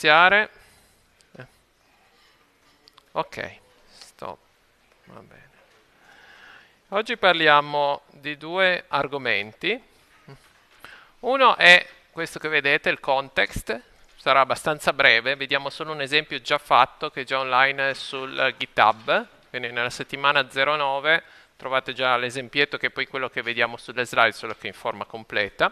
iniziare. Eh. Ok, stop. Va bene. Oggi parliamo di due argomenti. Uno è questo che vedete, il context, sarà abbastanza breve, vediamo solo un esempio già fatto che è già online sul GitHub, quindi nella settimana 09 trovate già l'esempietto che è poi quello che vediamo sulle slide, solo che in forma completa.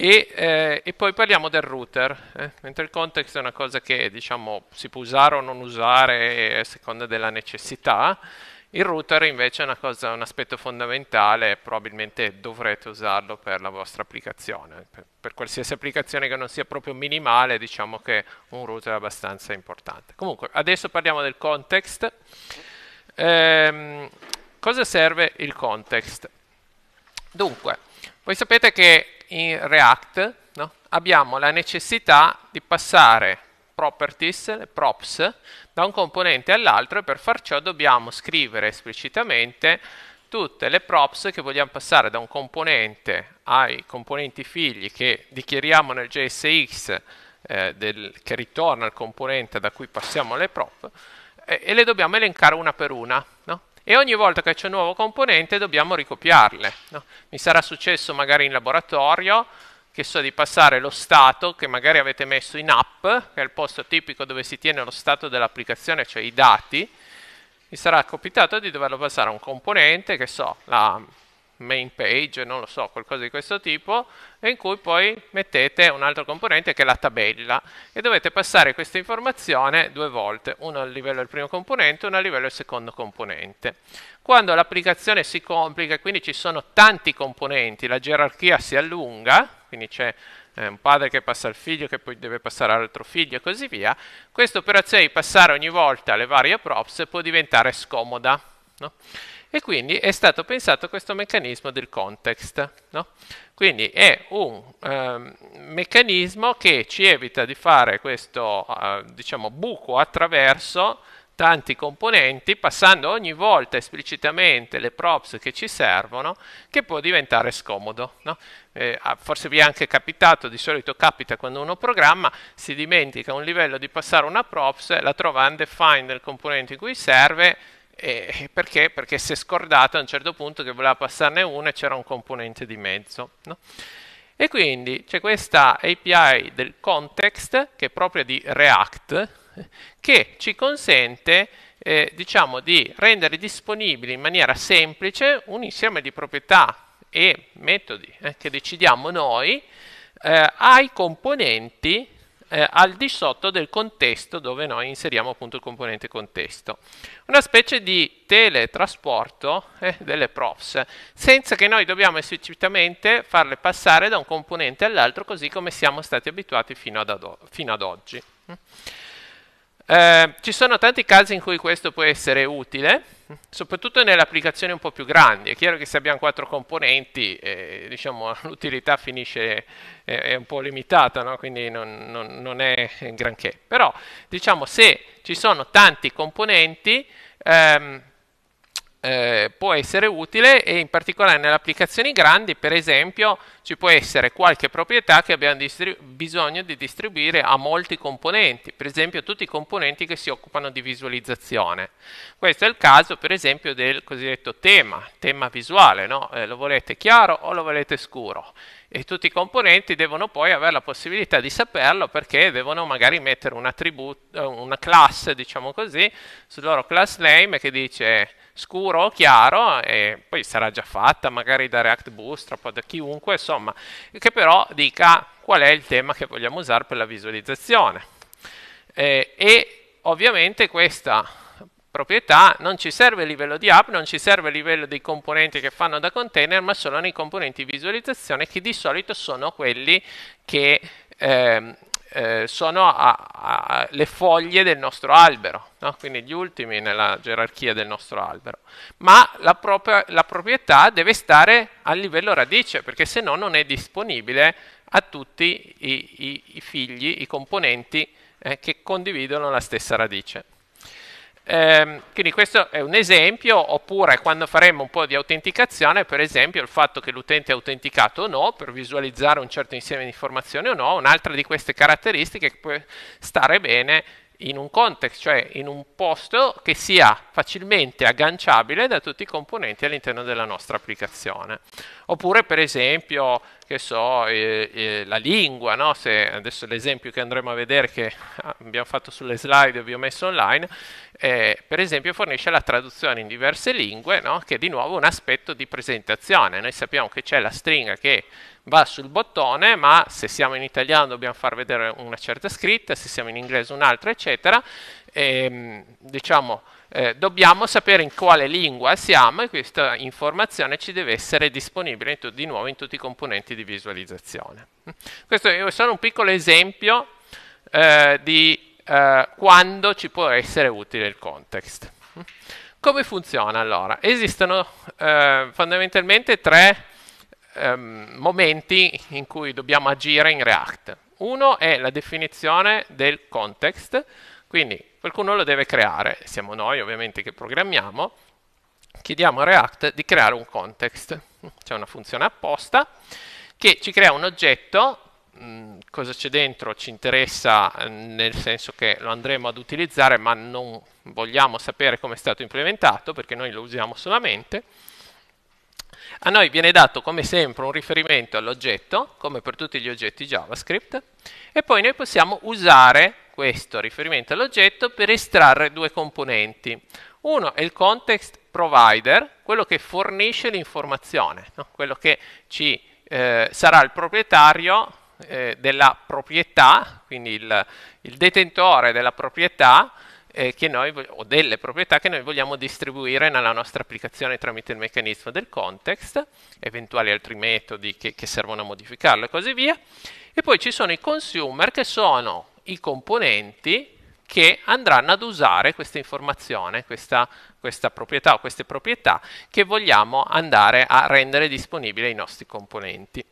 E, eh, e, poi parliamo del router, eh? mentre il context è una cosa che diciamo, si può usare o non usare eh, a seconda della necessità, il router invece è una cosa, un aspetto fondamentale, probabilmente dovrete usarlo per la vostra applicazione, per, per qualsiasi applicazione che non sia proprio minimale diciamo che un router è abbastanza importante. Comunque adesso parliamo del context, ehm, cosa serve il context? Dunque, voi sapete che in React no? abbiamo la necessità di passare properties, le props, da un componente all'altro e per far ciò dobbiamo scrivere esplicitamente tutte le props che vogliamo passare da un componente ai componenti figli che dichiariamo nel JSX eh, del, che ritorna il componente da cui passiamo le prop eh, e le dobbiamo elencare una per una. No? e ogni volta che c'è un nuovo componente dobbiamo ricopiarle. No? Mi sarà successo magari in laboratorio che so di passare lo stato che magari avete messo in app, che è il posto tipico dove si tiene lo stato dell'applicazione, cioè i dati, mi sarà capitato di doverlo passare a un componente, che so, la, main page, non lo so, qualcosa di questo tipo, in cui poi mettete un altro componente che è la tabella e dovete passare questa informazione due volte, uno a livello del primo componente e uno a livello del secondo componente. Quando l'applicazione si complica e quindi ci sono tanti componenti, la gerarchia si allunga, quindi c'è eh, un padre che passa al figlio che poi deve passare all'altro figlio e così via, questa operazione di passare ogni volta le varie props può diventare scomoda. No? e quindi è stato pensato questo meccanismo del context. No? Quindi è un eh, meccanismo che ci evita di fare questo eh, diciamo, buco attraverso tanti componenti, passando ogni volta esplicitamente le props che ci servono, che può diventare scomodo. No? Eh, forse vi è anche capitato, di solito capita quando uno programma, si dimentica un livello di passare una props, la trova undefined nel componente in cui serve, e perché? Perché si è scordata a un certo punto che voleva passarne una e c'era un componente di mezzo. No? E quindi c'è questa API del context, che è propria di React, che ci consente eh, diciamo, di rendere disponibili in maniera semplice un insieme di proprietà e metodi eh, che decidiamo noi eh, ai componenti eh, al di sotto del contesto dove noi inseriamo appunto il componente contesto. Una specie di teletrasporto eh, delle props, senza che noi dobbiamo esplicitamente farle passare da un componente all'altro così come siamo stati abituati fino ad, fino ad oggi. Eh, ci sono tanti casi in cui questo può essere utile, soprattutto nelle applicazioni un po' più grandi. È chiaro che se abbiamo quattro componenti, eh, diciamo, l'utilità finisce, eh, è un po' limitata, no? quindi non, non, non, è granché. Però, diciamo, se ci sono tanti componenti, ehm, eh, può essere utile e in particolare nelle applicazioni grandi, per esempio, ci può essere qualche proprietà che abbiamo bisogno di distribuire a molti componenti, per esempio tutti i componenti che si occupano di visualizzazione. Questo è il caso, per esempio, del cosiddetto tema, tema visuale, no? eh, lo volete chiaro o lo volete scuro? E tutti i componenti devono poi avere la possibilità di saperlo perché devono magari mettere un attributo, eh, una classe, diciamo così, sul loro class name che dice scuro o chiaro, e poi sarà già fatta magari da React Bootstrap o da chiunque, insomma, che però dica qual è il tema che vogliamo usare per la visualizzazione. Eh, e ovviamente questa proprietà non ci serve a livello di app, non ci serve a livello dei componenti che fanno da container, ma solo nei componenti di visualizzazione che di solito sono quelli che eh, eh, sono a, a, le foglie del nostro albero no? quindi gli ultimi nella gerarchia del nostro albero, ma la, propria, la proprietà deve stare a livello radice, perché se no non è disponibile a tutti i, i, i figli, i componenti eh, che condividono la stessa radice. Ehm, quindi questo è un esempio, oppure quando faremo un po' di autenticazione, per esempio il fatto che l'utente è autenticato o no, per visualizzare un certo insieme di informazioni o no, un'altra di queste caratteristiche che può stare bene in un context, cioè in un posto che sia facilmente agganciabile da tutti i componenti all'interno della nostra applicazione. Oppure per esempio, che so, eh, eh, la lingua, no? Se, adesso l'esempio che andremo a vedere che abbiamo fatto sulle slide e vi ho messo online, eh, per esempio fornisce la traduzione in diverse lingue, no? che è di nuovo un aspetto di presentazione. Noi sappiamo che c'è la stringa che va sul bottone, ma se siamo in italiano dobbiamo far vedere una certa scritta, se siamo in inglese un'altra, eccetera. E, ehm, diciamo, eh, dobbiamo sapere in quale lingua siamo e questa informazione ci deve essere disponibile di nuovo in tutti i componenti di visualizzazione. Questo è solo un piccolo esempio eh, di eh, quando ci può essere utile il context. Come funziona allora? Esistono eh, fondamentalmente tre ehm, momenti in cui dobbiamo agire in React. Uno è la definizione del context, quindi qualcuno lo deve creare, siamo noi ovviamente che programmiamo, chiediamo a React di creare un context, c'è una funzione apposta che ci crea un oggetto, mm, cosa c'è dentro ci interessa mm, nel senso che lo andremo ad utilizzare ma non vogliamo sapere come è stato implementato perché noi lo usiamo solamente, a noi viene dato come sempre un riferimento all'oggetto, come per tutti gli oggetti JavaScript, e poi noi possiamo usare questo riferimento all'oggetto per estrarre due componenti. Uno è il context provider, quello che fornisce l'informazione, no? quello che ci eh, sarà il proprietario eh, della proprietà, quindi il, il detentore della proprietà, eh, che noi, o delle proprietà che noi vogliamo distribuire nella nostra applicazione tramite il meccanismo del context, eventuali altri metodi che, che servono a modificarlo e così via. E poi ci sono i consumer che sono i componenti che andranno ad usare questa informazione, questa, questa, proprietà o queste proprietà che vogliamo andare a rendere disponibili ai nostri componenti.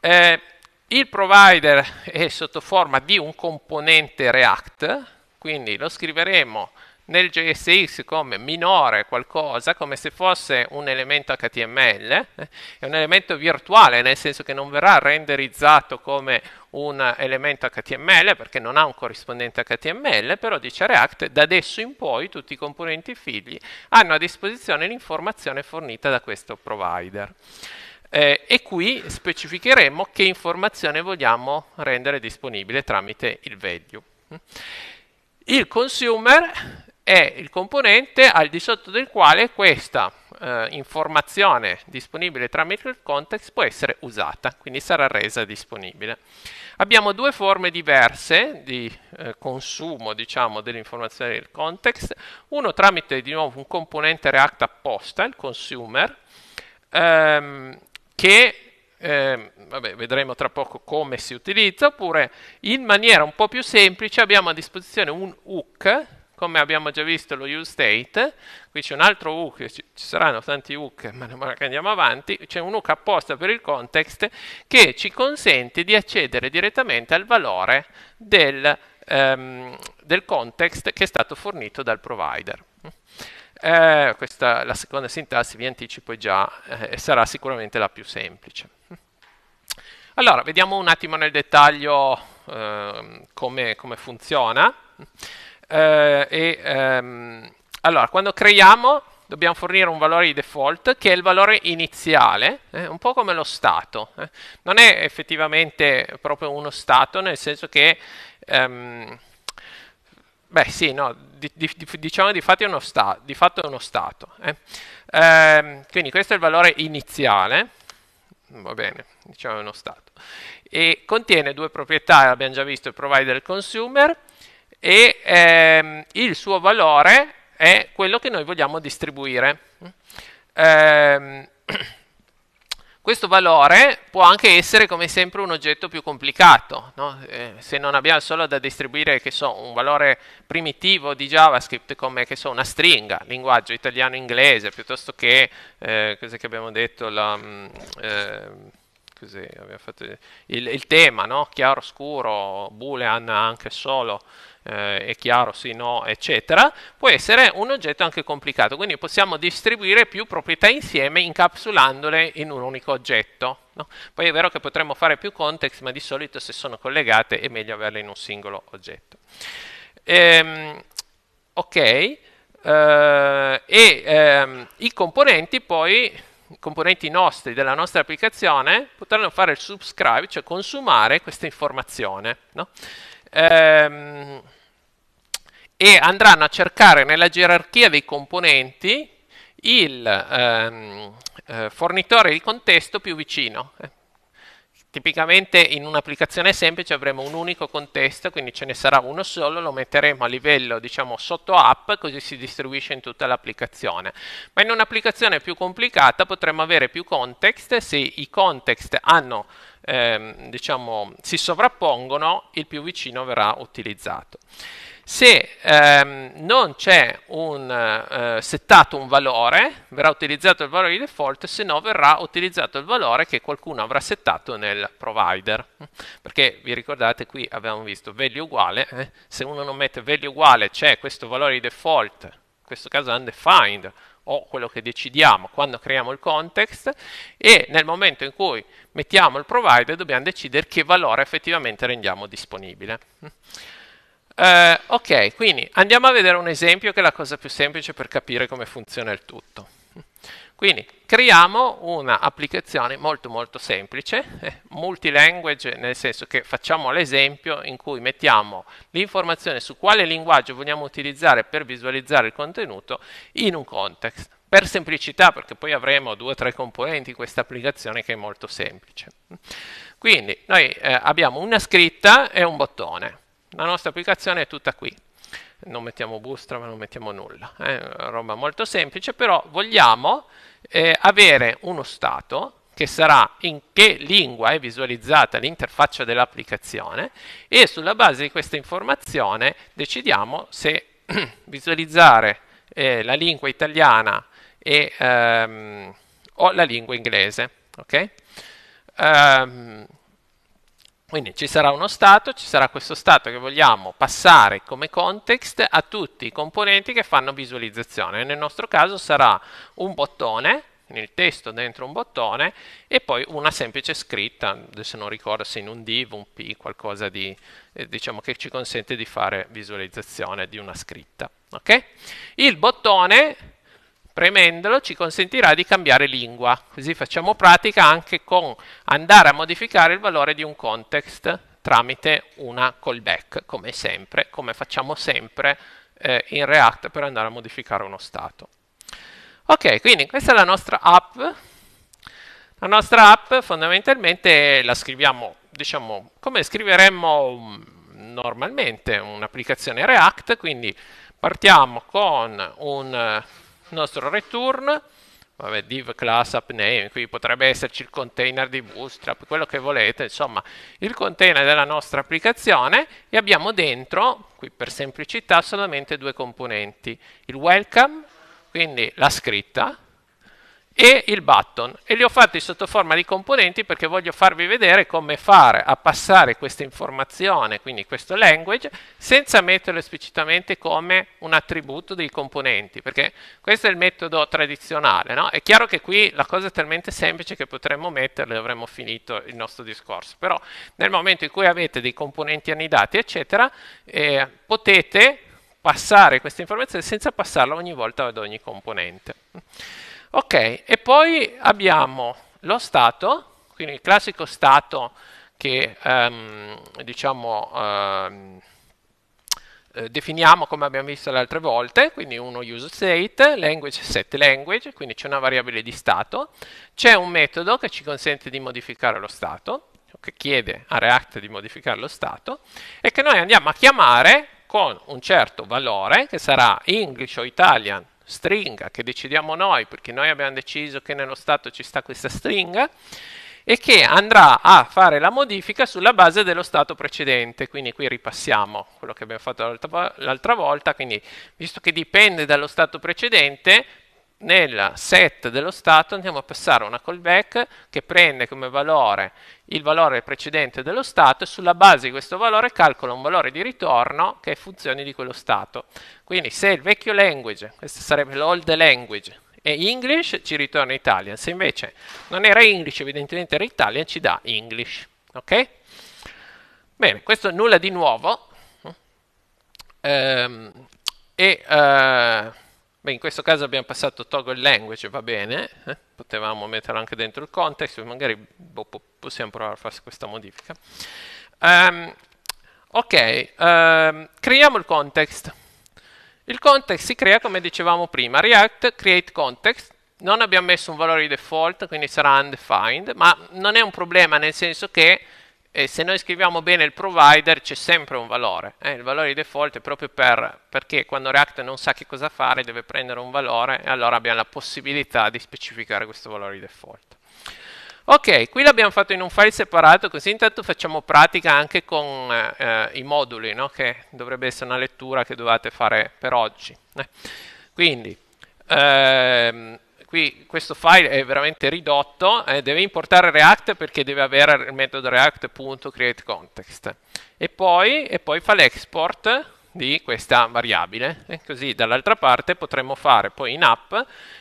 Eh, il provider è sotto forma di un componente React quindi lo scriveremo nel JSX come minore qualcosa, come se fosse un elemento HTML, eh, è un elemento virtuale, nel senso che non verrà renderizzato come un elemento HTML perché non ha un corrispondente HTML, però dice React da adesso in poi tutti i componenti figli hanno a disposizione l'informazione fornita da questo provider. Eh, e qui specificheremo che informazione vogliamo rendere disponibile tramite il value. Il consumer è il componente al di sotto del quale questa eh, informazione disponibile tramite il context può essere usata, quindi sarà resa disponibile. Abbiamo due forme diverse di eh, consumo diciamo, dell'informazione del context, uno tramite di nuovo un componente React apposta, il consumer, ehm, che eh, vabbè, vedremo tra poco come si utilizza, oppure in maniera un po' più semplice abbiamo a disposizione un hook, come abbiamo già visto lo useState, qui c'è un altro hook, ci, saranno tanti hook ma andiamo avanti, c'è un hook apposta per il context che ci consente di accedere direttamente al valore del, ehm, del context che è stato fornito dal provider. Eh, questa, la seconda sintassi vi anticipo è già, eh, sarà sicuramente la più semplice. Allora, vediamo un attimo nel dettaglio eh, come, come, funziona. Eh, e, ehm, allora, quando creiamo dobbiamo fornire un valore di default che è il valore iniziale, eh, un po' come lo stato. Eh. Non è effettivamente proprio uno stato, nel senso che... Ehm, beh sì, no, di, di, diciamo di fatto è uno, sta, fatto è uno stato. Eh. Ehm, quindi questo è il valore iniziale va bene, diciamo è uno stato, e contiene due proprietà, abbiamo già visto, il provider e il consumer, e ehm, il suo valore è quello che noi vogliamo distribuire. Ehm, Questo valore può anche essere come sempre un oggetto più complicato, no? eh, se non abbiamo solo da distribuire so, un valore primitivo di JavaScript come so, una stringa, linguaggio italiano-inglese, piuttosto che, eh, cos'è che abbiamo detto, la, mm, eh, così, abbiamo il, il, tema, no? chiaro-scuro, boolean anche solo, eh, è chiaro, sì, no, eccetera, può essere un oggetto anche complicato, quindi possiamo distribuire più proprietà insieme incapsulandole in un unico oggetto. No? Poi è vero che potremmo fare più context, ma di solito se sono collegate è meglio averle in un singolo oggetto. Ehm, ok, ehm, e ehm, i componenti poi componenti nostri della nostra applicazione potranno fare il subscribe, cioè consumare questa informazione. No? Ehm, e andranno a cercare nella gerarchia dei componenti il ehm, eh, fornitore di contesto più vicino. Eh. Tipicamente in un'applicazione semplice avremo un unico contesto, quindi ce ne sarà uno solo, lo metteremo a livello diciamo sotto app, così si distribuisce in tutta l'applicazione. Ma in un'applicazione più complicata potremmo avere più context, se i context hanno, ehm, diciamo, si sovrappongono, il più vicino verrà utilizzato. Se ehm, non c'è un, eh, settato un valore, verrà utilizzato il valore di default, se no verrà utilizzato il valore che qualcuno avrà settato nel provider. Perché vi ricordate qui abbiamo visto value uguale, eh? se uno non mette value uguale c'è questo valore di default, in questo caso undefined, o quello che decidiamo quando creiamo il context e nel momento in cui mettiamo il provider dobbiamo decidere che valore effettivamente rendiamo disponibile. Eh, ok, quindi andiamo a vedere un esempio che è la cosa più semplice per capire come funziona il tutto. Quindi creiamo un'applicazione molto molto semplice, eh, multilanguage, nel senso che facciamo l'esempio in cui mettiamo l'informazione su quale linguaggio vogliamo utilizzare per visualizzare il contenuto in un context. Per semplicità, perché poi avremo due o tre componenti in questa applicazione che è molto semplice. Quindi noi eh, abbiamo una scritta e un bottone. La nostra applicazione è tutta qui. Non mettiamo Bootstrap, non mettiamo nulla. È eh? una roba molto semplice, però vogliamo eh, avere uno stato che sarà in che lingua è visualizzata l'interfaccia dell'applicazione e sulla base di questa informazione decidiamo se visualizzare eh, la lingua italiana e, ehm, o la lingua inglese. Okay? Um, quindi ci sarà uno stato, ci sarà questo stato che vogliamo passare come context a tutti i componenti che fanno visualizzazione. Nel nostro caso sarà un bottone, nel testo dentro un bottone, e poi una semplice scritta, adesso non ricordo se in un div, un p, qualcosa di, eh, diciamo che ci consente di fare visualizzazione di una scritta. Okay? Il bottone Premendolo ci consentirà di cambiare lingua, così facciamo pratica anche con andare a modificare il valore di un context tramite una callback, come sempre, come facciamo sempre eh, in React per andare a modificare uno stato. Ok, quindi questa è la nostra app. La nostra app fondamentalmente la scriviamo, diciamo, come scriveremmo mm, normalmente un'applicazione React, quindi partiamo con un nostro return, vabbè, div class app name, qui potrebbe esserci il container di Bootstrap, quello che volete, insomma, il container della nostra applicazione e abbiamo dentro, qui per semplicità, solamente due componenti, il welcome, quindi la scritta, e il button e li ho fatti sotto forma di componenti perché voglio farvi vedere come fare a passare questa informazione, quindi questo language, senza metterlo esplicitamente come un attributo dei componenti, perché questo è il metodo tradizionale, no? È chiaro che qui la cosa è talmente semplice che potremmo metterlo e avremmo finito il nostro discorso, però nel momento in cui avete dei componenti anidati, eccetera, eh, potete passare questa informazione senza passarla ogni volta ad ogni componente. Ok, e poi abbiamo lo stato, quindi il classico stato che um, diciamo, um, definiamo come abbiamo visto le altre volte, quindi uno use state, language set language, quindi c'è una variabile di stato, c'è un metodo che ci consente di modificare lo stato, che chiede a React di modificare lo stato, e che noi andiamo a chiamare con un certo valore, che sarà English o Italian stringa che decidiamo noi, perché noi abbiamo deciso che nello stato ci sta questa stringa, e che andrà a fare la modifica sulla base dello stato precedente. Quindi qui ripassiamo quello che abbiamo fatto l'altra volta, quindi visto che dipende dallo stato precedente, nel set dello stato andiamo a passare una callback che prende come valore il valore precedente dello stato e sulla base di questo valore calcola un valore di ritorno che è funzione di quello stato. Quindi se il vecchio language, questo sarebbe l'old language, è English ci ritorna Italian, se invece non era English evidentemente era Italian ci dà English. Ok? Bene, questo nulla di nuovo. Ehm, e... Eh, Beh, in questo caso abbiamo passato toggle language, va bene, eh? potevamo metterlo anche dentro il context, magari boh, possiamo provare a fare questa modifica. Um, ok, um, creiamo il context. Il context si crea come dicevamo prima, React create context, non abbiamo messo un valore di default, quindi sarà undefined, ma non è un problema nel senso che e se noi scriviamo bene il provider c'è sempre un valore. Eh? Il valore di default è proprio per, perché quando React non sa che cosa fare deve prendere un valore e allora abbiamo la possibilità di specificare questo valore di default. Ok, qui l'abbiamo fatto in un file separato, così intanto facciamo pratica anche con eh, i moduli, no? che dovrebbe essere una lettura che dovete fare per oggi. Eh. Quindi, ehm, qui questo file è veramente ridotto, eh, deve importare React perché deve avere il metodo react.createContext e poi, e poi fa l'export di questa variabile e così dall'altra parte potremmo fare poi in app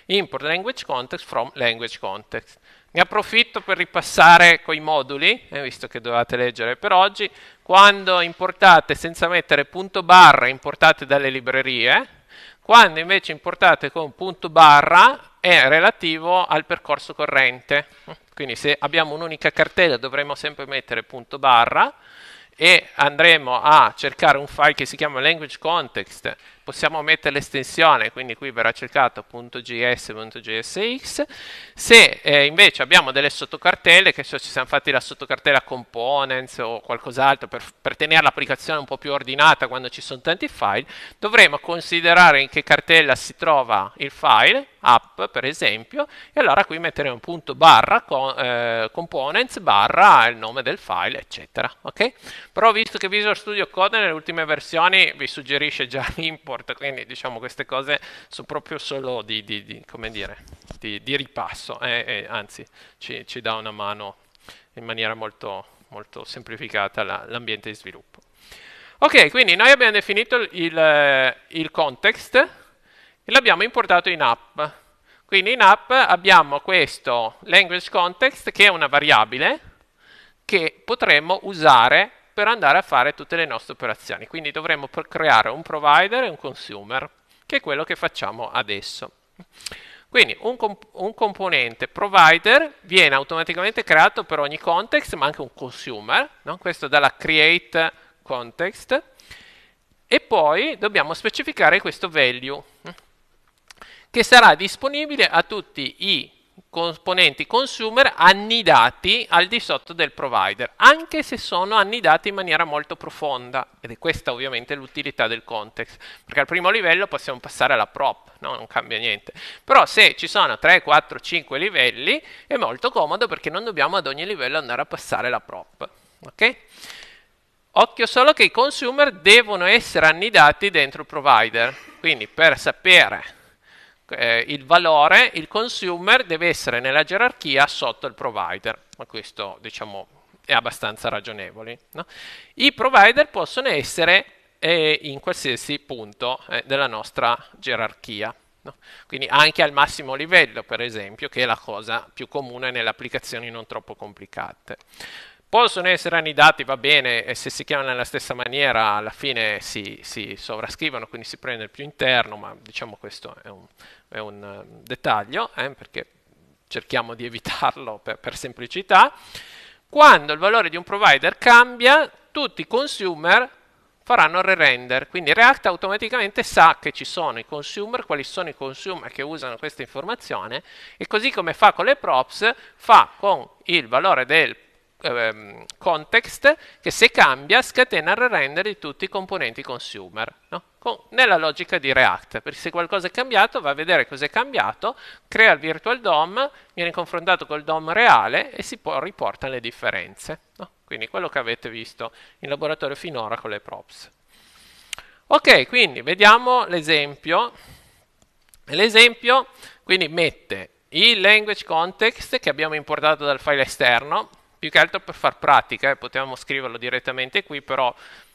import language context from language context ne approfitto per ripassare coi moduli eh, visto che dovevate leggere per oggi quando importate senza mettere punto barra importate dalle librerie quando invece importate con punto barra è relativo al percorso corrente. Quindi se abbiamo un'unica cartella dovremo sempre mettere punto barra e andremo a cercare un file che si chiama language context, possiamo mettere l'estensione, quindi qui verrà cercato .gs.jsx, se eh, invece abbiamo delle sottocartelle, che so ci siamo fatti la sottocartella components o qualcos'altro per, per tenere l'applicazione un po' più ordinata quando ci sono tanti file, dovremo considerare in che cartella si trova il file, app per esempio e allora qui metteremo un punto barra con, eh, components barra il nome del file eccetera ok però visto che Visual Studio Code nelle ultime versioni vi suggerisce già l'import quindi diciamo queste cose sono proprio solo di, di, di come dire di, di ripasso eh, eh, anzi ci, ci dà una mano in maniera molto, molto semplificata l'ambiente di sviluppo. Ok, quindi noi abbiamo definito il, il context, e l'abbiamo importato in app. Quindi in app abbiamo questo language context che è una variabile che potremmo usare per andare a fare tutte le nostre operazioni. Quindi dovremmo creare un provider e un consumer, che è quello che facciamo adesso. Quindi un, comp un, componente provider viene automaticamente creato per ogni context, ma anche un consumer, no? questo dalla create context, e poi dobbiamo specificare questo value che sarà disponibile a tutti i componenti consumer annidati al di sotto del provider, anche se sono annidati in maniera molto profonda, ed è questa ovviamente l'utilità del context, perché al primo livello possiamo passare alla prop, no? non cambia niente, però se ci sono 3, 4, 5 livelli è molto comodo perché non dobbiamo ad ogni livello andare a passare la prop. Ok? Occhio solo che i consumer devono essere annidati dentro il provider, quindi per sapere eh, il valore, il consumer deve essere nella gerarchia sotto il provider, ma questo diciamo è abbastanza ragionevole. No? I provider possono essere eh, in qualsiasi punto eh, della nostra gerarchia. No? Quindi anche al massimo livello, per esempio, che è la cosa più comune nelle applicazioni non troppo complicate. Possono essere annidati, va bene, e se si chiamano nella stessa maniera alla fine si, si sovrascrivono, quindi si prende il più interno, ma diciamo questo è un, è un ehm, dettaglio, eh, perché cerchiamo di evitarlo per, per semplicità. Quando il valore di un provider cambia, tutti i consumer faranno re-render, quindi React automaticamente sa che ci sono i consumer, quali sono i consumer che usano questa informazione e così come fa con le props, fa con il valore del ehm, context che se cambia scatena il render di tutti i componenti consumer. No? Con, nella logica di React, perché se qualcosa è cambiato va a vedere cosa è cambiato, crea il virtual DOM, viene confrontato col DOM reale e si può, riporta le differenze. No? Quindi quello che avete visto in laboratorio finora con le props. Ok, quindi vediamo l'esempio. L'esempio quindi mette il language context che abbiamo importato dal file esterno, più che altro per far pratica, eh, potevamo scriverlo direttamente qui, però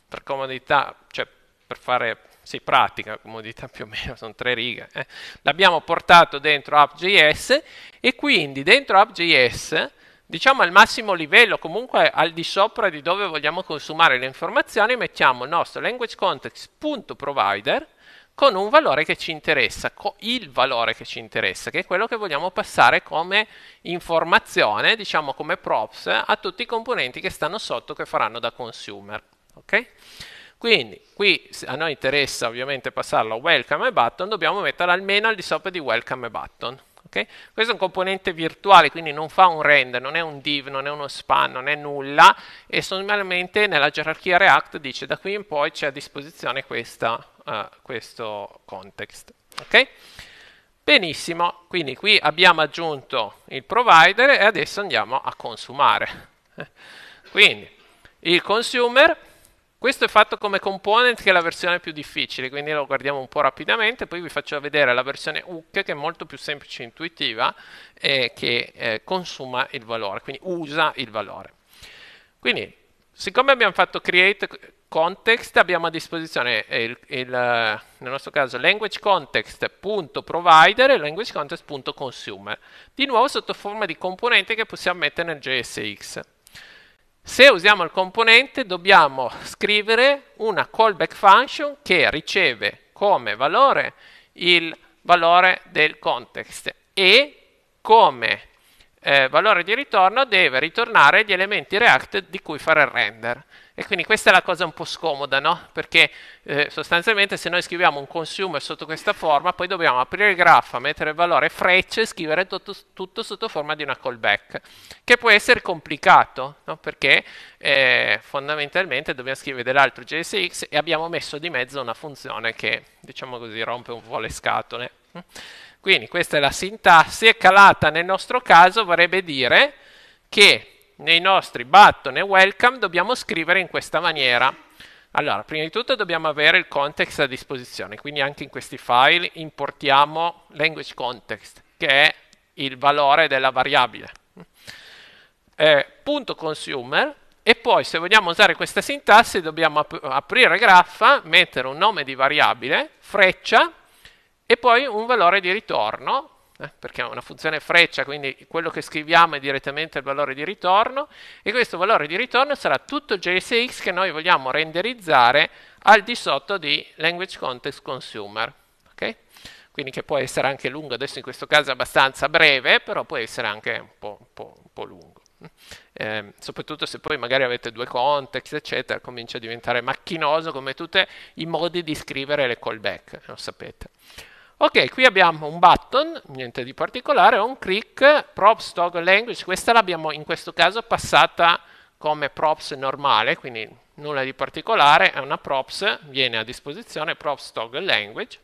per comodità, cioè per fare sì, pratica, comodità più o meno, sono tre righe, eh. l'abbiamo portato dentro app.js e quindi dentro app.js diciamo al massimo livello, comunque al di sopra di dove vogliamo consumare le informazioni, mettiamo il nostro language context.provider con un valore che ci interessa, il valore che ci interessa, che è quello che vogliamo passare come informazione, diciamo come props, a tutti i componenti che stanno sotto che faranno da consumer. Okay? Quindi qui a noi interessa ovviamente passarlo a welcome e button, dobbiamo metterla almeno al di sopra di welcome e button. Okay? Questo è un componente virtuale, quindi non fa un render, non è un div, non è uno span, non è nulla e solamente nella gerarchia React dice da qui in poi c'è a disposizione questa, a questo context. Okay? Benissimo, quindi qui abbiamo aggiunto il provider e adesso andiamo a consumare. Quindi il consumer, questo è fatto come component che è la versione più difficile, quindi lo guardiamo un po' rapidamente, poi vi faccio vedere la versione hook che è molto più semplice e intuitiva e che eh, consuma il valore, quindi usa il valore. Quindi siccome abbiamo fatto create context abbiamo a disposizione il, il, nel nostro caso languagecontext.provider e languagecontext.consumer di nuovo sotto forma di componente che possiamo mettere nel JSX se usiamo il componente dobbiamo scrivere una callback function che riceve come valore il valore del context e come eh, valore di ritorno deve ritornare gli elementi React di cui fare il render e quindi questa è la cosa un po' scomoda, no? Perché eh, sostanzialmente se noi scriviamo un consumer sotto questa forma, poi dobbiamo aprire il graffa, mettere il valore frecce e scrivere tutto, tutto, sotto forma di una callback, che può essere complicato, no? Perché eh, fondamentalmente dobbiamo scrivere dell'altro JSX e abbiamo messo di mezzo una funzione che, diciamo così, rompe un po' le scatole. Quindi questa è la sintassi e calata nel nostro caso vorrebbe dire che nei nostri button e welcome dobbiamo scrivere in questa maniera. Allora, prima di tutto dobbiamo avere il context a disposizione, quindi anche in questi file importiamo language context, che è il valore della variabile. Eh, punto consumer e poi se vogliamo usare questa sintassi dobbiamo ap aprire graffa, mettere un nome di variabile, freccia e poi un valore di ritorno eh, perché è una funzione freccia, quindi quello che scriviamo è direttamente il valore di ritorno, e questo valore di ritorno sarà tutto il JSX che noi vogliamo renderizzare al di sotto di language context consumer. Okay? Quindi che può essere anche lungo, adesso in questo caso è abbastanza breve, però può essere anche un po', un po', un po lungo. Eh, soprattutto se poi magari avete due context, eccetera, comincia a diventare macchinoso come tutti i modi di scrivere le callback, lo sapete. Ok, qui abbiamo un button, niente di particolare, un click, props toggle language, questa l'abbiamo in questo caso passata come props normale, quindi nulla di particolare, è una props, viene a disposizione props toggle language,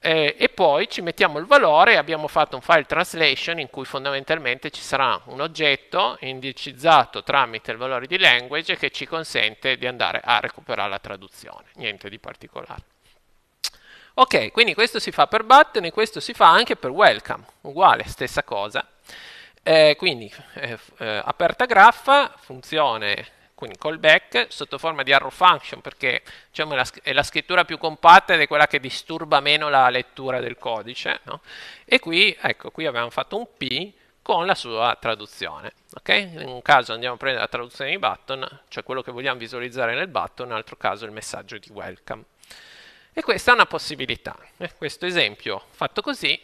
eh, e poi ci mettiamo il valore, abbiamo fatto un file translation in cui fondamentalmente ci sarà un oggetto indicizzato tramite il valore di language che ci consente di andare a recuperare la traduzione, niente di particolare. Ok, quindi questo si fa per button e questo si fa anche per welcome, uguale, stessa cosa. Eh, quindi eh, eh, aperta graffa, funzione quindi callback sotto forma di arrow function perché diciamo, è, la, è, la, scrittura più compatta ed è quella che disturba meno la lettura del codice no? e qui, ecco, qui abbiamo fatto un P con la sua traduzione okay? in un caso andiamo a prendere la traduzione di button cioè quello che vogliamo visualizzare nel button in un altro caso il messaggio di welcome e questa è una possibilità. Eh, questo esempio fatto così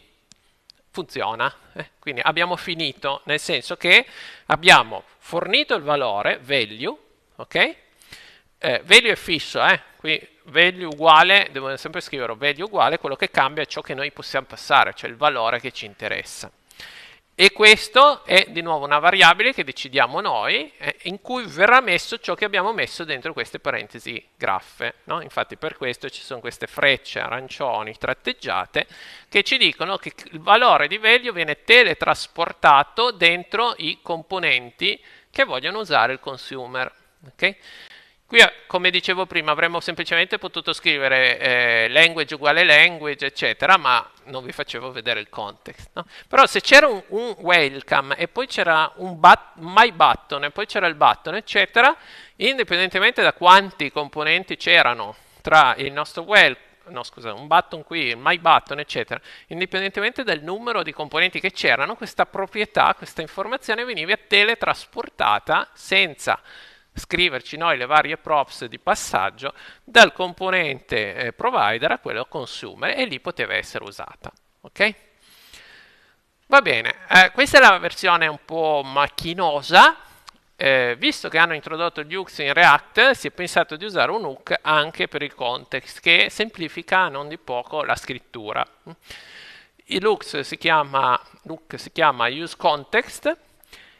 funziona. Eh, quindi abbiamo finito, nel senso che abbiamo fornito il valore value, ok? Eh, value è fisso, eh? qui value uguale, devo sempre scrivere value uguale, quello che cambia è ciò che noi possiamo passare, cioè il valore che ci interessa. E questo è di nuovo una variabile che decidiamo noi, eh, in cui verrà messo ciò che abbiamo messo dentro queste parentesi graffe. No? Infatti per questo ci sono queste frecce arancioni tratteggiate che ci dicono che il valore di value viene teletrasportato dentro i componenti che vogliono usare il consumer. Okay? Qui, eh, come dicevo prima, avremmo semplicemente potuto scrivere eh, language uguale language, eccetera, ma non vi facevo vedere il context. No? Però se c'era un, un, welcome e poi c'era un but, my button e poi c'era il button, eccetera, indipendentemente da quanti componenti c'erano tra il nostro welcome, no scusa, un button qui, il my button, eccetera, indipendentemente dal numero di componenti che c'erano, questa proprietà, questa informazione veniva teletrasportata senza scriverci noi le varie props di passaggio dal componente eh, provider a quello consumer e lì poteva essere usata. Okay? Va bene, eh, questa è la versione un po' macchinosa, eh, visto che hanno introdotto gli UX in React, si è pensato di usare un hook anche per il context, che semplifica non di poco la scrittura. Il hook si chiama, hook si chiama use context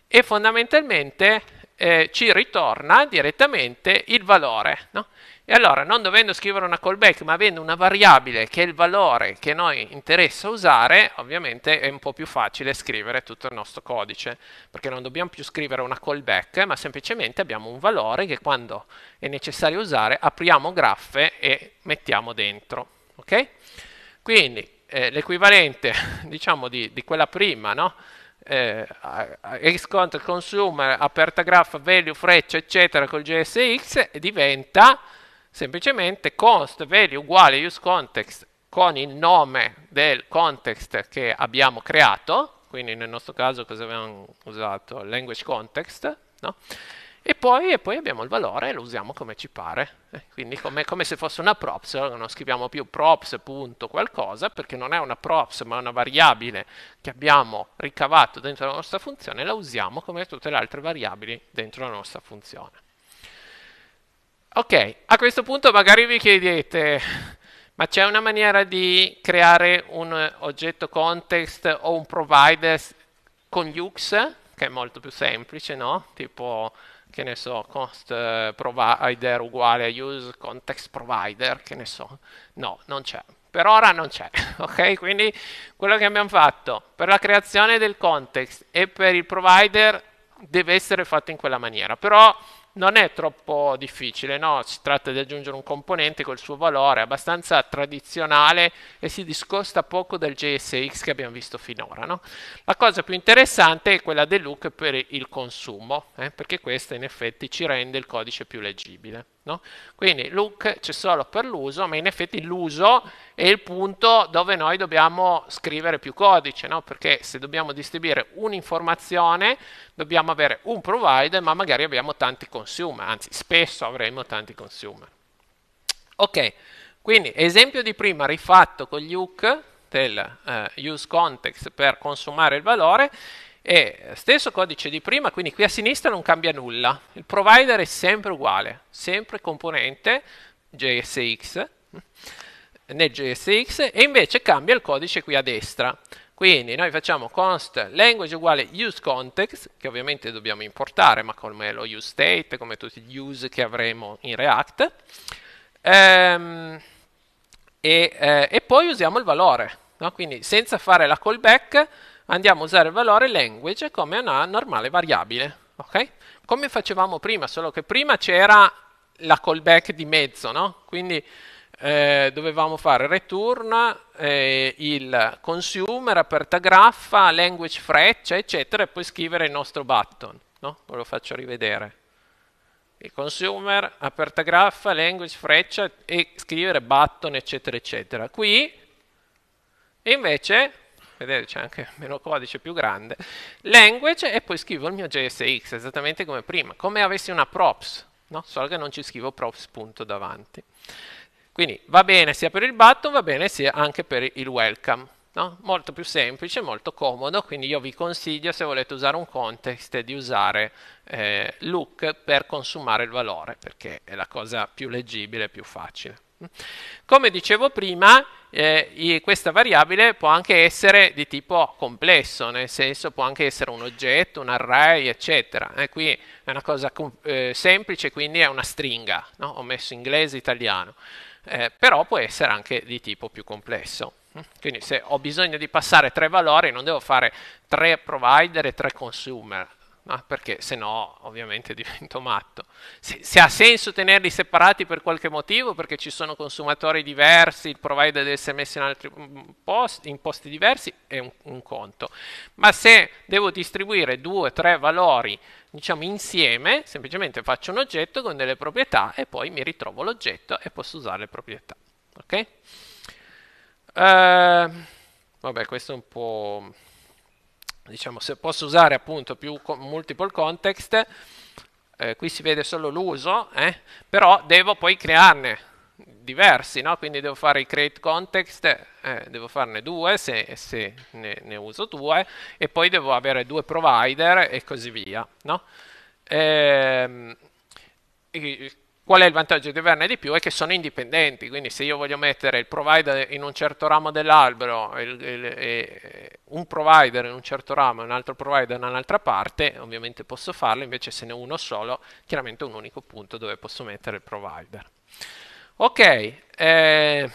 e fondamentalmente eh, ci ritorna direttamente il valore. No? E allora, non dovendo scrivere una callback, ma avendo una variabile che è il valore che noi interessa usare, ovviamente è un po' più facile scrivere tutto il nostro codice, perché non dobbiamo più scrivere una callback, ma semplicemente abbiamo un valore che quando è necessario usare, apriamo graffe e mettiamo dentro. Okay? Quindi, eh, l'equivalente, diciamo, di, di quella prima, no? eh, riscontri consumer, aperta graffa, value, freccia, eccetera, col JSX e diventa semplicemente const value uguale useContext con il nome del context che abbiamo creato, quindi nel nostro caso cosa abbiamo usato? Language context, no? E poi, e poi, abbiamo il valore e lo usiamo come ci pare. Eh, quindi come, come, se fosse una props, eh, non scriviamo più props qualcosa, perché non è una props ma una variabile che abbiamo ricavato dentro la nostra funzione e la usiamo come tutte le altre variabili dentro la nostra funzione. Ok, a questo punto magari vi chiedete, ma c'è una maniera di creare un oggetto context o un provider con Ux? che è molto più semplice, no? Tipo che ne so, cost eh, provider uguale a use context provider, che ne so, no, non c'è. Per ora non c'è, ok? Quindi quello che abbiamo fatto per la creazione del context e per il provider deve essere fatto in quella maniera. Però non è troppo difficile, no? si tratta di aggiungere un componente col suo valore abbastanza tradizionale e si discosta poco dal JSX che abbiamo visto finora. No? La cosa più interessante è quella del look per il consumo, eh? perché questo in effetti ci rende il codice più leggibile. No? Quindi look c'è solo per l'uso, ma in effetti l'uso è il punto dove noi dobbiamo scrivere più codice, no? perché se dobbiamo distribuire un'informazione dobbiamo avere un provider, ma magari abbiamo tanti consumer, anzi spesso avremo tanti consumer. Ok, quindi esempio di prima rifatto con gli hook del eh, use context per consumare il valore e stesso codice di prima, quindi qui a sinistra non cambia nulla, il provider è sempre uguale, sempre componente JSX nel JSX e invece cambia il codice qui a destra. Quindi noi facciamo const language uguale use context, che ovviamente dobbiamo importare, ma come lo use state, come tutti gli use che avremo in React. Ehm, e, eh, e, poi usiamo il valore, no? quindi senza fare la callback andiamo a usare il valore language come una normale variabile, ok? Come facevamo prima, solo che prima c'era la callback di mezzo, no? Quindi eh, dovevamo fare return, eh, il consumer, aperta graffa, language freccia, eccetera, e poi scrivere il nostro button, no? Ve lo faccio rivedere. Il consumer, aperta graffa, language freccia e scrivere button, eccetera, eccetera. Qui invece vedete c'è anche meno codice più grande, language e poi scrivo il mio JSX esattamente come prima, come avessi una props, no? solo che non ci scrivo props punto davanti. Quindi va bene sia per il button, va bene sia anche per il welcome. No? Molto più semplice, molto comodo, quindi io vi consiglio se volete usare un context di usare eh, look per consumare il valore, perché è la cosa più leggibile, e più facile. Come dicevo prima, eh, questa variabile può anche essere di tipo complesso, nel senso può anche essere un oggetto, un array, eccetera. E eh, qui è una cosa eh, semplice, quindi è una stringa, no? ho messo inglese, italiano, eh, però può essere anche di tipo più complesso. Mm? Quindi se ho bisogno di passare tre valori non devo fare tre provider e tre consumer, ma perché se no ovviamente divento matto. Se, se, ha senso tenerli separati per qualche motivo, perché ci sono consumatori diversi, il provider deve essere messo in, altri post, in posti diversi, è un, un conto. Ma se devo distribuire due o tre valori diciamo insieme, semplicemente faccio un oggetto con delle proprietà e poi mi ritrovo l'oggetto e posso usare le proprietà. Ok? Uh, vabbè, questo è un po' diciamo, se posso usare appunto più multiple context, eh, qui si vede solo l'uso, eh, però devo poi crearne diversi, no? quindi devo fare il create context, eh, devo farne due se, se ne, ne, uso due, e poi devo avere due provider e così via. No? Ehm, Qual è il vantaggio di averne di più? È che sono indipendenti, quindi se io voglio mettere il provider in un certo ramo dell'albero, il, il, il, un provider in un certo ramo e un altro provider in un'altra parte, ovviamente posso farlo, invece se ne ho uno solo, chiaramente un unico punto dove posso mettere il provider. Ok, eh,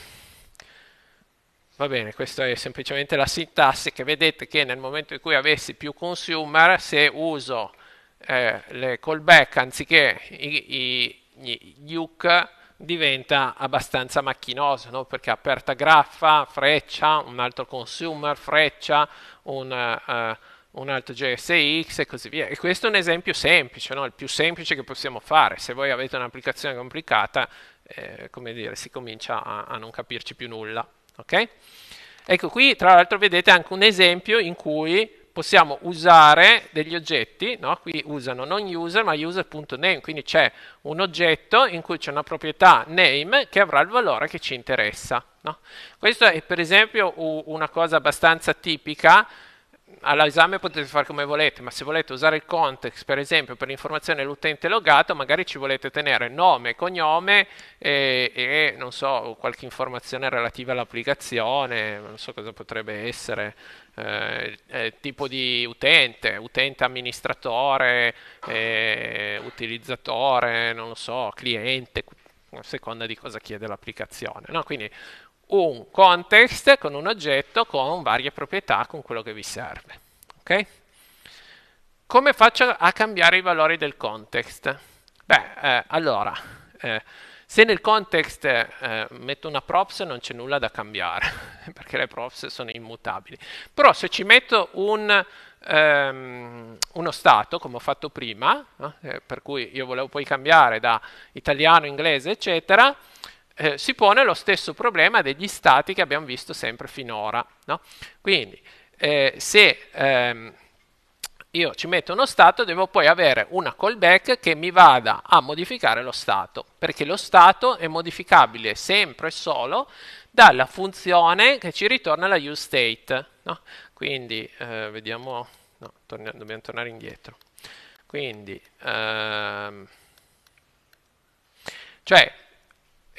va bene, questa è semplicemente la sintassi che vedete che nel momento in cui avessi più consumer, se uso eh, le callback anziché i, i Yuke diventa abbastanza macchinoso no? perché aperta graffa, freccia, un altro consumer, freccia, un, uh, un altro JSX e così via. E questo è un esempio semplice, no? il più semplice che possiamo fare. Se voi avete un'applicazione complicata, eh, come dire, si comincia a, a non capirci più nulla. Okay? Ecco qui tra l'altro vedete anche un esempio in cui possiamo usare degli oggetti, no? qui usano non user ma user.name, quindi c'è un oggetto in cui c'è una proprietà name che avrà il valore che ci interessa. No? Questa è per esempio una cosa abbastanza tipica, all'esame potete fare come volete, ma se volete usare il context per esempio per l'informazione dell'utente logato, magari ci volete tenere nome, cognome e, e non so, qualche informazione relativa all'applicazione, non so cosa potrebbe essere. Eh, eh, tipo di utente, utente amministratore, eh, utilizzatore, non lo so, cliente, a seconda di cosa chiede l'applicazione. No? Quindi un context con un oggetto con varie proprietà con quello che vi serve. Okay? Come faccio a cambiare i valori del context? Beh, eh, allora, eh, se nel context eh, metto una props non c'è nulla da cambiare, perché le props sono immutabili. Però se ci metto un, ehm, uno stato, come ho fatto prima, eh, per cui io volevo poi cambiare da italiano, inglese, eccetera, eh, si pone lo stesso problema degli stati che abbiamo visto sempre finora. No? Quindi eh, se... Ehm, io ci metto uno stato, devo poi avere una callback che mi vada a modificare lo stato, perché lo stato è modificabile sempre e solo dalla funzione che ci ritorna la useState. No? Quindi eh, vediamo, no, torniamo, dobbiamo tornare indietro. Quindi, ehm, cioè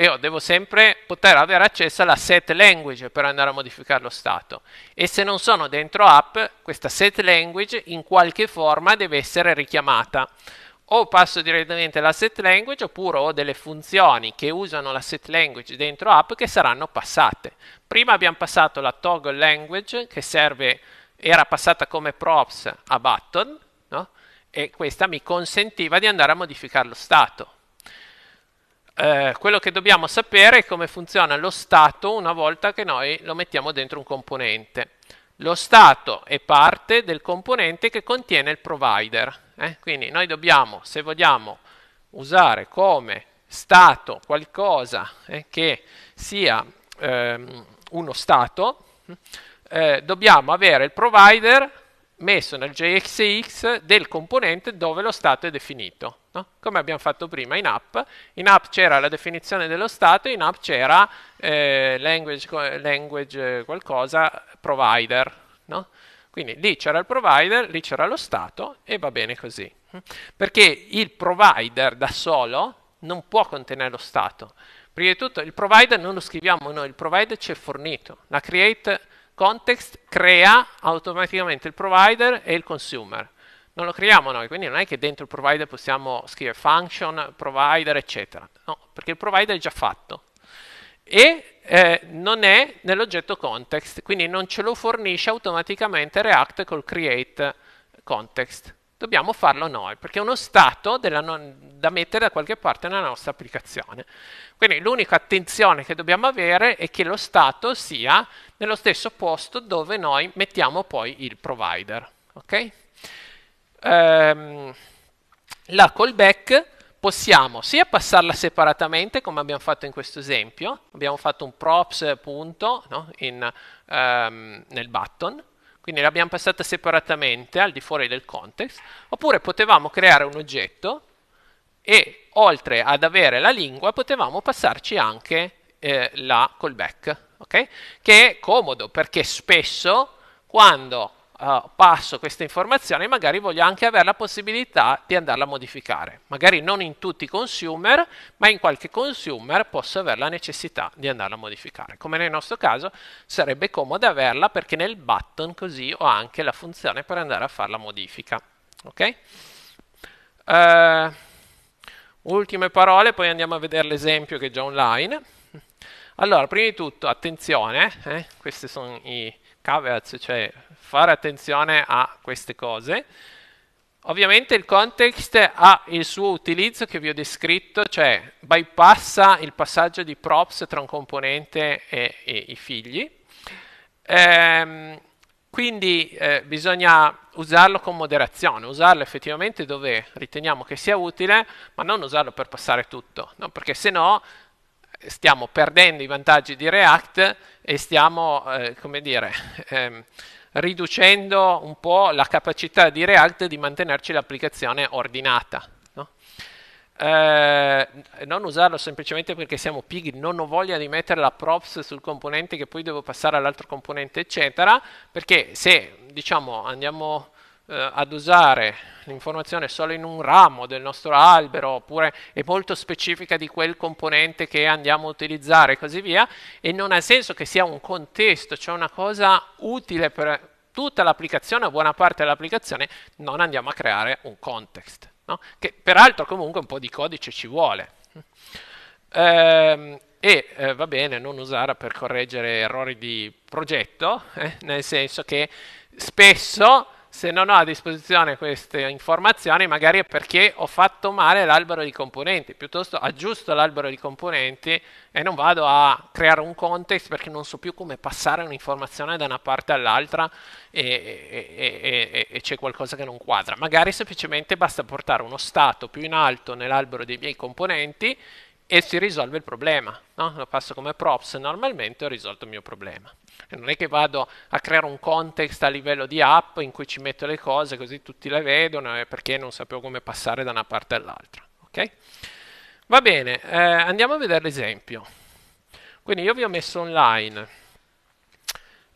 e io devo sempre poter avere accesso alla set language per andare a modificare lo stato e se non sono dentro app questa set language in qualche forma deve essere richiamata o passo direttamente alla set language oppure ho delle funzioni che usano la set language dentro app che saranno passate prima abbiamo passato la toggle language che serve era passata come props a button no? e questa mi consentiva di andare a modificare lo stato eh, quello che dobbiamo sapere è come funziona lo stato una volta che noi lo mettiamo dentro un componente. Lo stato è parte del componente che contiene il provider, eh? quindi noi dobbiamo, se vogliamo usare come stato qualcosa eh, che sia ehm, uno stato, eh, dobbiamo avere il provider messo nel JXX del componente dove lo stato è definito. No? Come abbiamo fatto prima in app, in app c'era la definizione dello stato, in app c'era eh, language, language, eh, qualcosa provider. No? Quindi lì c'era il provider, lì c'era lo stato e va bene così. Perché il provider da solo non può contenere lo stato. Prima di tutto il provider non lo scriviamo noi, il provider ci è fornito. La create context crea automaticamente il provider e il consumer. Non lo creiamo noi, quindi non è che dentro il provider possiamo scrivere function, provider, eccetera. No, perché il provider è già fatto. E eh, non è nell'oggetto context, quindi non ce lo fornisce automaticamente React col create context dobbiamo farlo noi, perché è uno stato non, da mettere da qualche parte nella nostra applicazione. Quindi l'unica attenzione che dobbiamo avere è che lo stato sia nello stesso posto dove noi mettiamo poi il provider. Okay? Ehm, la callback possiamo sia passarla separatamente come abbiamo fatto in questo esempio, abbiamo fatto un props punto no? in, um, nel button, quindi le abbiamo passate separatamente al di fuori del context, oppure potevamo creare un oggetto e oltre ad avere la lingua potevamo passarci anche eh, la callback, okay? che è comodo perché spesso quando uh, passo questa informazione, magari voglio anche avere la possibilità di andarla a modificare. Magari non in tutti i consumer, ma in qualche consumer posso avere la necessità di andarla a modificare. Come nel nostro caso sarebbe comodo averla perché nel button così ho anche la funzione per andare a fare la modifica. Ok? Uh, ultime parole, poi andiamo a vedere l'esempio che è già online. Allora, prima di tutto, attenzione, eh, questi sono i caveats, cioè fare attenzione a queste cose. Ovviamente il context ha il suo utilizzo che vi ho descritto, cioè bypassa il passaggio di props tra un componente e, e i figli. Ehm, quindi eh, bisogna usarlo con moderazione, usarlo effettivamente dove riteniamo che sia utile, ma non usarlo per passare tutto, no? perché se no stiamo perdendo i vantaggi di React e stiamo, eh, come dire, ehm, riducendo un po' la capacità di React di mantenerci l'applicazione ordinata. No? Eh, non usarlo semplicemente perché siamo pigri, non ho voglia di mettere la props sul componente che poi devo passare all'altro componente, eccetera, perché se diciamo andiamo eh, ad usare l'informazione solo in un ramo del nostro albero oppure è molto specifica di quel componente che andiamo a utilizzare e così via e non ha senso che sia un contesto, cioè una cosa utile per tutta l'applicazione o buona parte dell'applicazione, non andiamo a creare un context, no? che peraltro comunque un po' di codice ci vuole. Ehm, e eh, va bene non usare per correggere errori di progetto, eh, nel senso che spesso se non ho a disposizione queste informazioni magari è perché ho fatto male l'albero di componenti, piuttosto aggiusto l'albero di componenti e non vado a creare un context perché non so più come passare un'informazione da una parte all'altra e, e, e, e c'è qualcosa che non quadra. Magari semplicemente basta portare uno stato più in alto nell'albero dei miei componenti e si risolve il problema. No? Lo passo come props normalmente ho risolto il mio problema. non è che vado a creare un context a livello di app in cui ci metto le cose così tutti le vedono e eh, perché non sapevo come passare da una parte all'altra. Okay? Va bene, eh, andiamo a vedere l'esempio. Quindi io vi ho messo online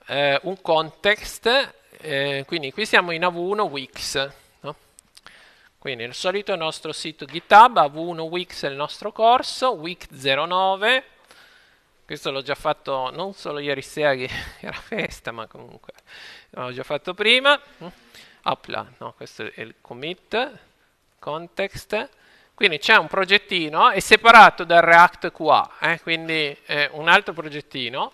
eh, un context, eh, quindi qui siamo in AV1 Wix quindi il solito nostro sito GitHub, av1wix è il nostro corso, wix09, questo l'ho già fatto non solo ieri sera che era festa, ma comunque l'ho già fatto prima. Opla, no, questo è il commit, context. Quindi c'è un progettino, è separato dal React qua, eh? quindi è un altro progettino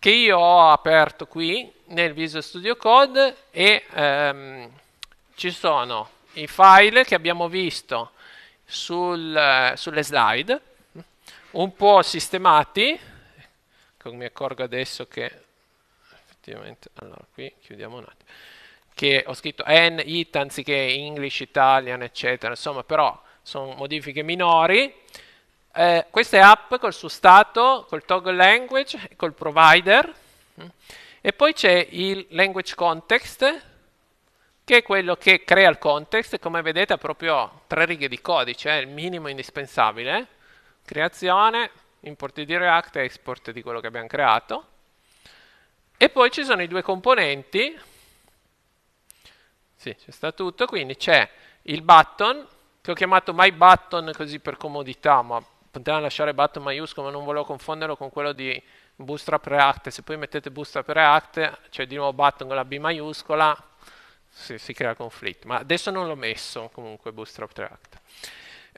che io ho aperto qui nel Visual Studio Code e ehm, ci sono i file che abbiamo visto sul, eh, sulle slide, un po' sistemati, ecco, mi accorgo adesso che effettivamente, allora qui chiudiamo un attimo, che ho scritto n, it anziché English, Italian, eccetera, insomma però sono modifiche minori. Eh, questa è app col suo stato, col toggle language, col provider, e poi c'è il language context, che è quello che crea il context, come vedete ha proprio tre righe di codice, è il minimo indispensabile, creazione, import di React export di quello che abbiamo creato, e poi ci sono i due componenti, sì, c'è sta tutto, quindi c'è il button, che ho chiamato my button così per comodità, ma potevano lasciare button maiuscolo, ma non volevo confonderlo con quello di bootstrap React, se poi mettete bootstrap React, c'è di nuovo button con la B maiuscola, si, si crea conflitto, ma adesso non l'ho messo comunque Bootstrap Tract.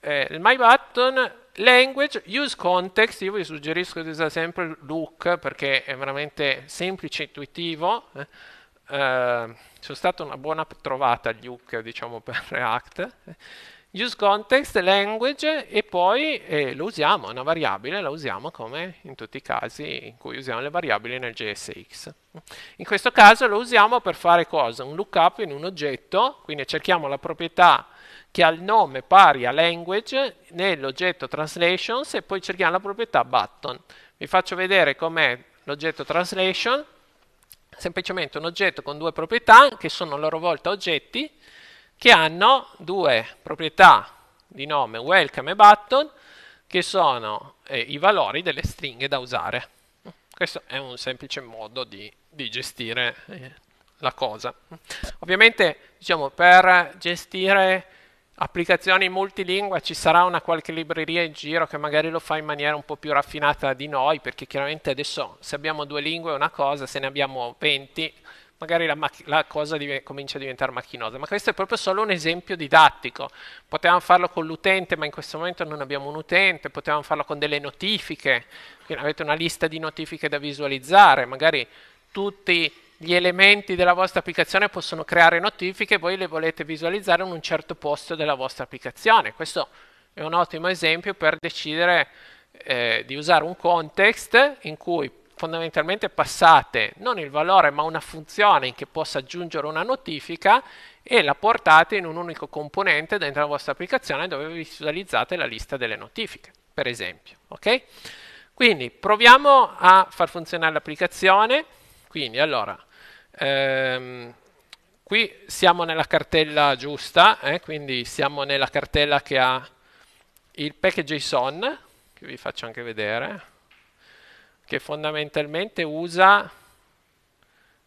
Eh, il my button language use context io vi suggerisco di usare sempre look perché è veramente semplice e intuitivo eh, sono eh, stata una buona trovata gli hook diciamo per React eh use context, language e poi eh, lo usiamo, una variabile la usiamo come in tutti i casi in cui usiamo le variabili nel JSX. In questo caso lo usiamo per fare cosa? Un lookup in un oggetto, quindi cerchiamo la proprietà che ha il nome pari a language nell'oggetto translations e poi cerchiamo la proprietà button. Vi faccio vedere com'è l'oggetto translation, semplicemente un oggetto con due proprietà che sono a loro volta oggetti, che hanno due proprietà di nome welcome e button che sono eh, i valori delle stringhe da usare. Questo è un semplice modo di, di gestire eh, la cosa. Ovviamente diciamo, per gestire applicazioni multilingue ci sarà una qualche libreria in giro che magari lo fa in maniera un po' più raffinata di noi perché chiaramente adesso se abbiamo due lingue è una cosa, se ne abbiamo 20 magari la, mach- la cosa div- comincia a diventare macchinosa. Ma questo è proprio solo un esempio didattico. Potevamo farlo con l'utente, ma in questo momento non abbiamo un utente, potevamo farlo con delle notifiche, quindi avete una lista di notifiche da visualizzare, magari tutti gli elementi della vostra applicazione possono creare notifiche, e voi le volete visualizzare in un certo posto della vostra applicazione. Questo è un ottimo esempio per decidere eh, di usare un context in cui fondamentalmente passate non il valore ma una funzione in che possa aggiungere una notifica e la portate in un unico componente dentro la vostra applicazione dove visualizzate la lista delle notifiche, per esempio. Okay? Quindi proviamo a far funzionare l'applicazione. Quindi allora, ehm, qui siamo nella cartella giusta, eh, quindi siamo nella cartella che ha il package JSON, che vi faccio anche vedere che fondamentalmente usa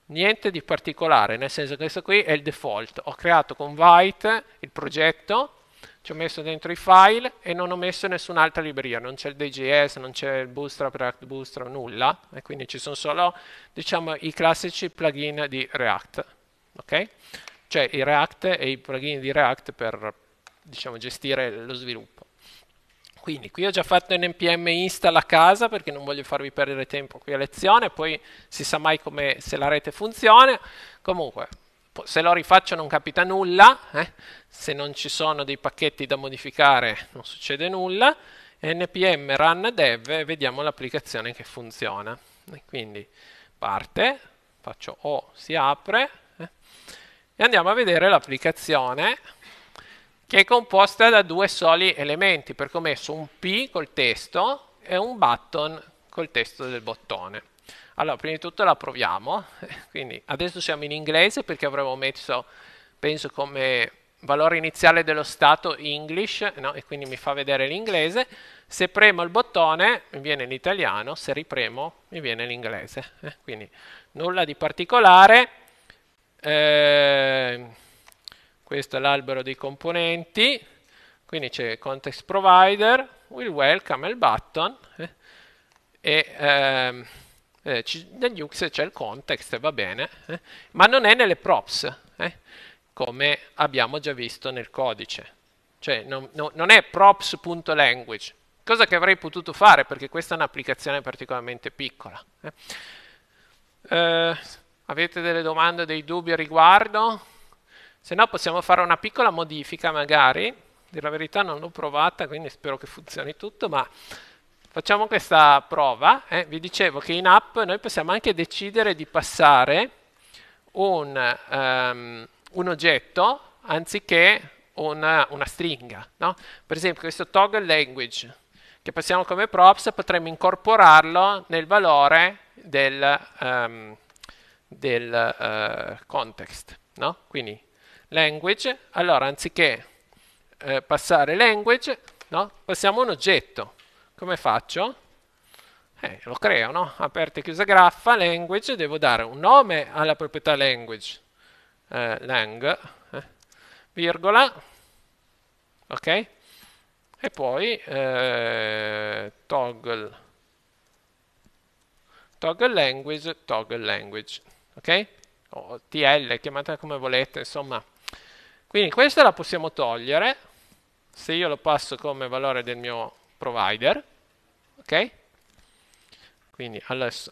niente di particolare, nel senso che questo qui è il default. Ho creato con White il progetto, ci ho messo dentro i file e non ho messo nessun'altra libreria, non c'è il DJS, non c'è il Bootstrap, React Bootstrap, nulla, e quindi ci sono solo diciamo, i classici plugin di React, okay? cioè i React e i plugin di React per diciamo, gestire lo sviluppo. Quindi qui ho già fatto un npm install a casa perché non voglio farvi perdere tempo qui a lezione, poi si sa mai come se la rete funziona. Comunque, se lo rifaccio non capita nulla, eh? se non ci sono dei pacchetti da modificare non succede nulla. npm run dev e vediamo l'applicazione che funziona. quindi parte, faccio O, si apre eh? e andiamo a vedere l'applicazione che è composta da due soli elementi, per cui ho messo un P col testo e un button col testo del bottone. Allora, prima di tutto la proviamo, quindi adesso siamo in inglese perché avremmo messo, penso come valore iniziale dello stato English, no? e quindi mi fa vedere l'inglese, se premo il bottone mi viene l'italiano, se ripremo mi viene l'inglese, eh? quindi nulla di particolare, eh, questo è l'albero dei componenti, quindi c'è context provider, will welcome e il button, eh, e ehm, eh, nel UX c'è il context, va bene, eh, ma non è nelle props, eh, come abbiamo già visto nel codice. Cioè non, no, non è props.language, cosa che avrei potuto fare perché questa è un'applicazione particolarmente piccola. Eh. Eh, avete delle domande, dei dubbi a riguardo? Se no possiamo fare una piccola modifica magari, dire la verità non l'ho provata, quindi spero che funzioni tutto, ma facciamo questa prova. Eh. Vi dicevo che in app noi possiamo anche decidere di passare un, um, un oggetto anziché una, una stringa. No? Per esempio questo toggle language che passiamo come props potremmo incorporarlo nel valore del, um, del uh, context. No? Quindi language, allora anziché eh, passare language, no? passiamo un oggetto. Come faccio? Eh, lo creo, no? aperta e chiusa graffa, language, devo dare un nome alla proprietà language, eh, lang, eh, virgola, ok? E poi eh, toggle, toggle language, toggle language, ok? o TL, chiamatela come volete, insomma quindi questa la possiamo togliere se io lo passo come valore del mio provider, ok? Quindi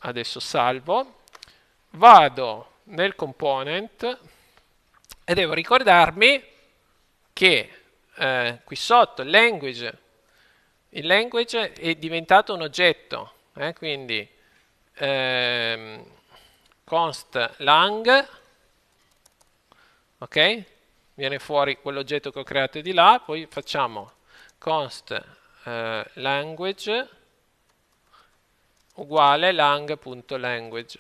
adesso salvo, vado nel component e devo ricordarmi che eh, qui sotto il language, il language è diventato un oggetto, eh? quindi ehm, const lang, ok? viene fuori quell'oggetto che ho creato di là, poi facciamo const eh, language uguale lang.language.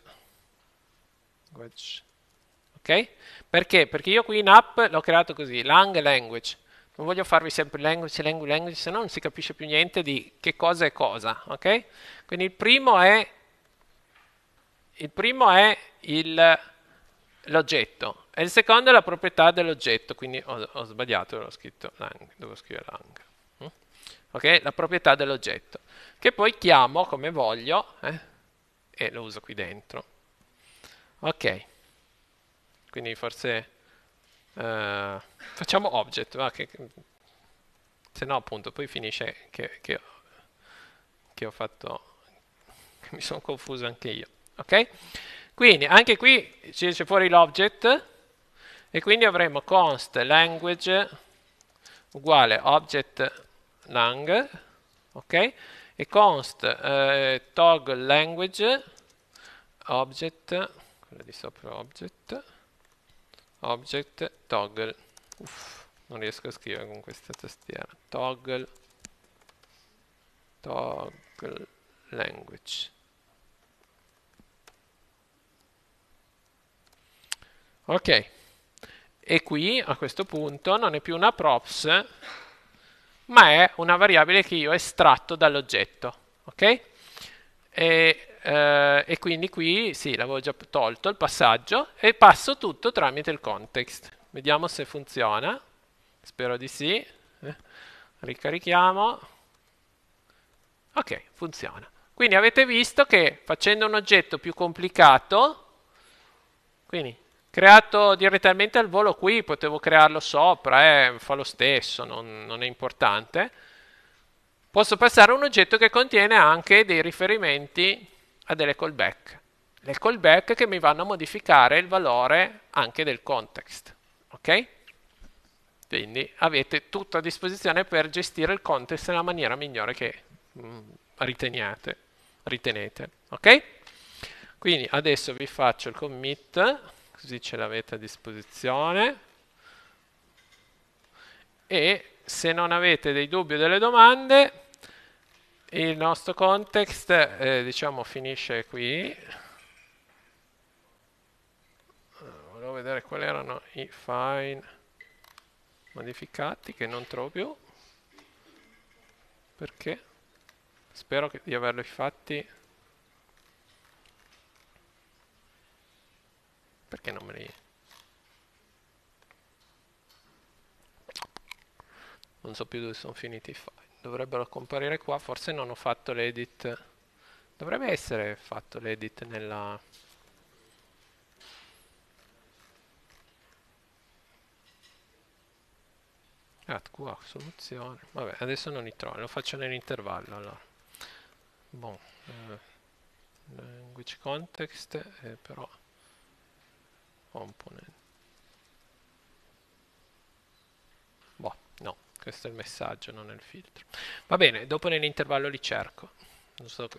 Ok? Perché? Perché io qui in app l'ho creato così, lang language. Non voglio farvi sempre language, language, language, se no non si capisce più niente di che cosa è cosa, ok? Quindi il primo è il primo è l'oggetto, e il secondo è la proprietà dell'oggetto, quindi ho, ho sbagliato, l'ho scritto lang, devo scrivere lang. Mm? Ok? La proprietà dell'oggetto, che poi chiamo come voglio eh? e lo uso qui dentro. Ok, quindi forse eh, facciamo object, va, che, se no appunto poi finisce che, che, che ho fatto, mi sono confuso anche io. Ok? Quindi anche qui ci esce fuori l'object e quindi avremo const language uguale object lang ok e const eh, toggle language object quella di sopra object object toggle Uff, non riesco a scrivere con questa tastiera toggle toggle language ok e qui a questo punto non è più una props, ma è una variabile che io ho estratto dall'oggetto. Ok? E, eh, e quindi qui, sì, l'avevo già tolto il passaggio e passo tutto tramite il context. Vediamo se funziona. Spero di sì. Eh, ricarichiamo. Ok, funziona. Quindi avete visto che facendo un oggetto più complicato, quindi Creato direttamente al volo qui, potevo crearlo sopra, eh, fa lo stesso, non, non è importante. Posso passare a un oggetto che contiene anche dei riferimenti a delle callback. Le callback che mi vanno a modificare il valore anche del context. Ok? Quindi avete tutto a disposizione per gestire il context nella maniera migliore che mm, riteniate, ritenete. Ok? Quindi adesso vi faccio il commit così ce l'avete a disposizione e se non avete dei dubbi o delle domande il nostro context eh, diciamo finisce qui volevo vedere quali erano i file modificati che non trovo più perché spero di averli fatti Perché non me li... Non so più dove sono finiti i file. Dovrebbero comparire qua, forse non ho fatto l'edit. Dovrebbe essere fatto l'edit nella... Ah, qua, soluzione. Vabbè, adesso non li trovo, lo faccio nell'intervallo allora. Bon, eh, language context, eh, però component. Boh, no, questo è il messaggio, non è il filtro. Va bene, dopo nell'intervallo li cerco. Non so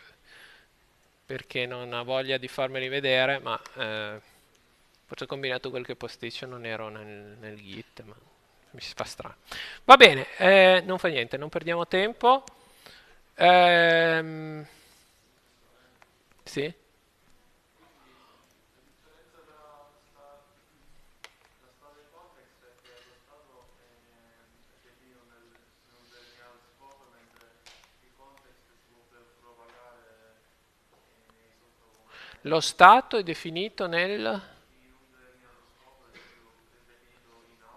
perché non ha voglia di farmeli vedere, ma eh, forse ho combinato quel che posticcio, non ero nel, nel git, ma mi si fa strano. Va bene, eh, non fa niente, non perdiamo tempo. Ehm, sì? Lo Stato è definito nel...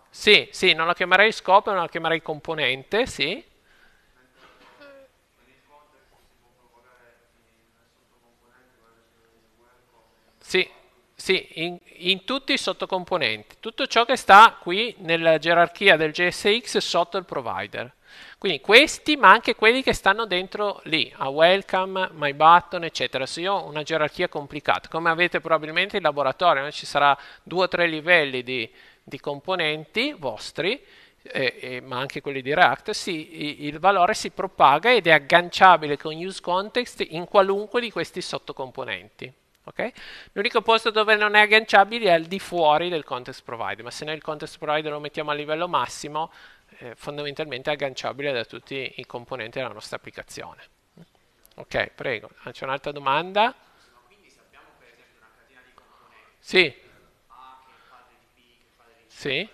Sì, sì, non la chiamerei scopo, non la chiamerei componente, sì. Sì, sì in, in, tutti i sottocomponenti. Tutto ciò che sta qui nella gerarchia del GSX sotto il provider. Quindi questi, ma anche quelli che stanno dentro lì, a welcome, my button, eccetera. Se io ho una gerarchia complicata, come avete probabilmente in laboratorio, ci sarà due o tre livelli di, di componenti vostri, eh, eh, ma anche quelli di React, sì, il valore si propaga ed è agganciabile con use context in qualunque di questi sottocomponenti. Okay? L'unico posto dove non è agganciabile è al di fuori del context provider, ma se noi il context provider lo mettiamo a livello massimo, eh, fondamentalmente agganciabile da tutti i componenti della nostra applicazione. Ok, prego, c'è un'altra domanda? quindi se per esempio una catena di componenti sì. sì.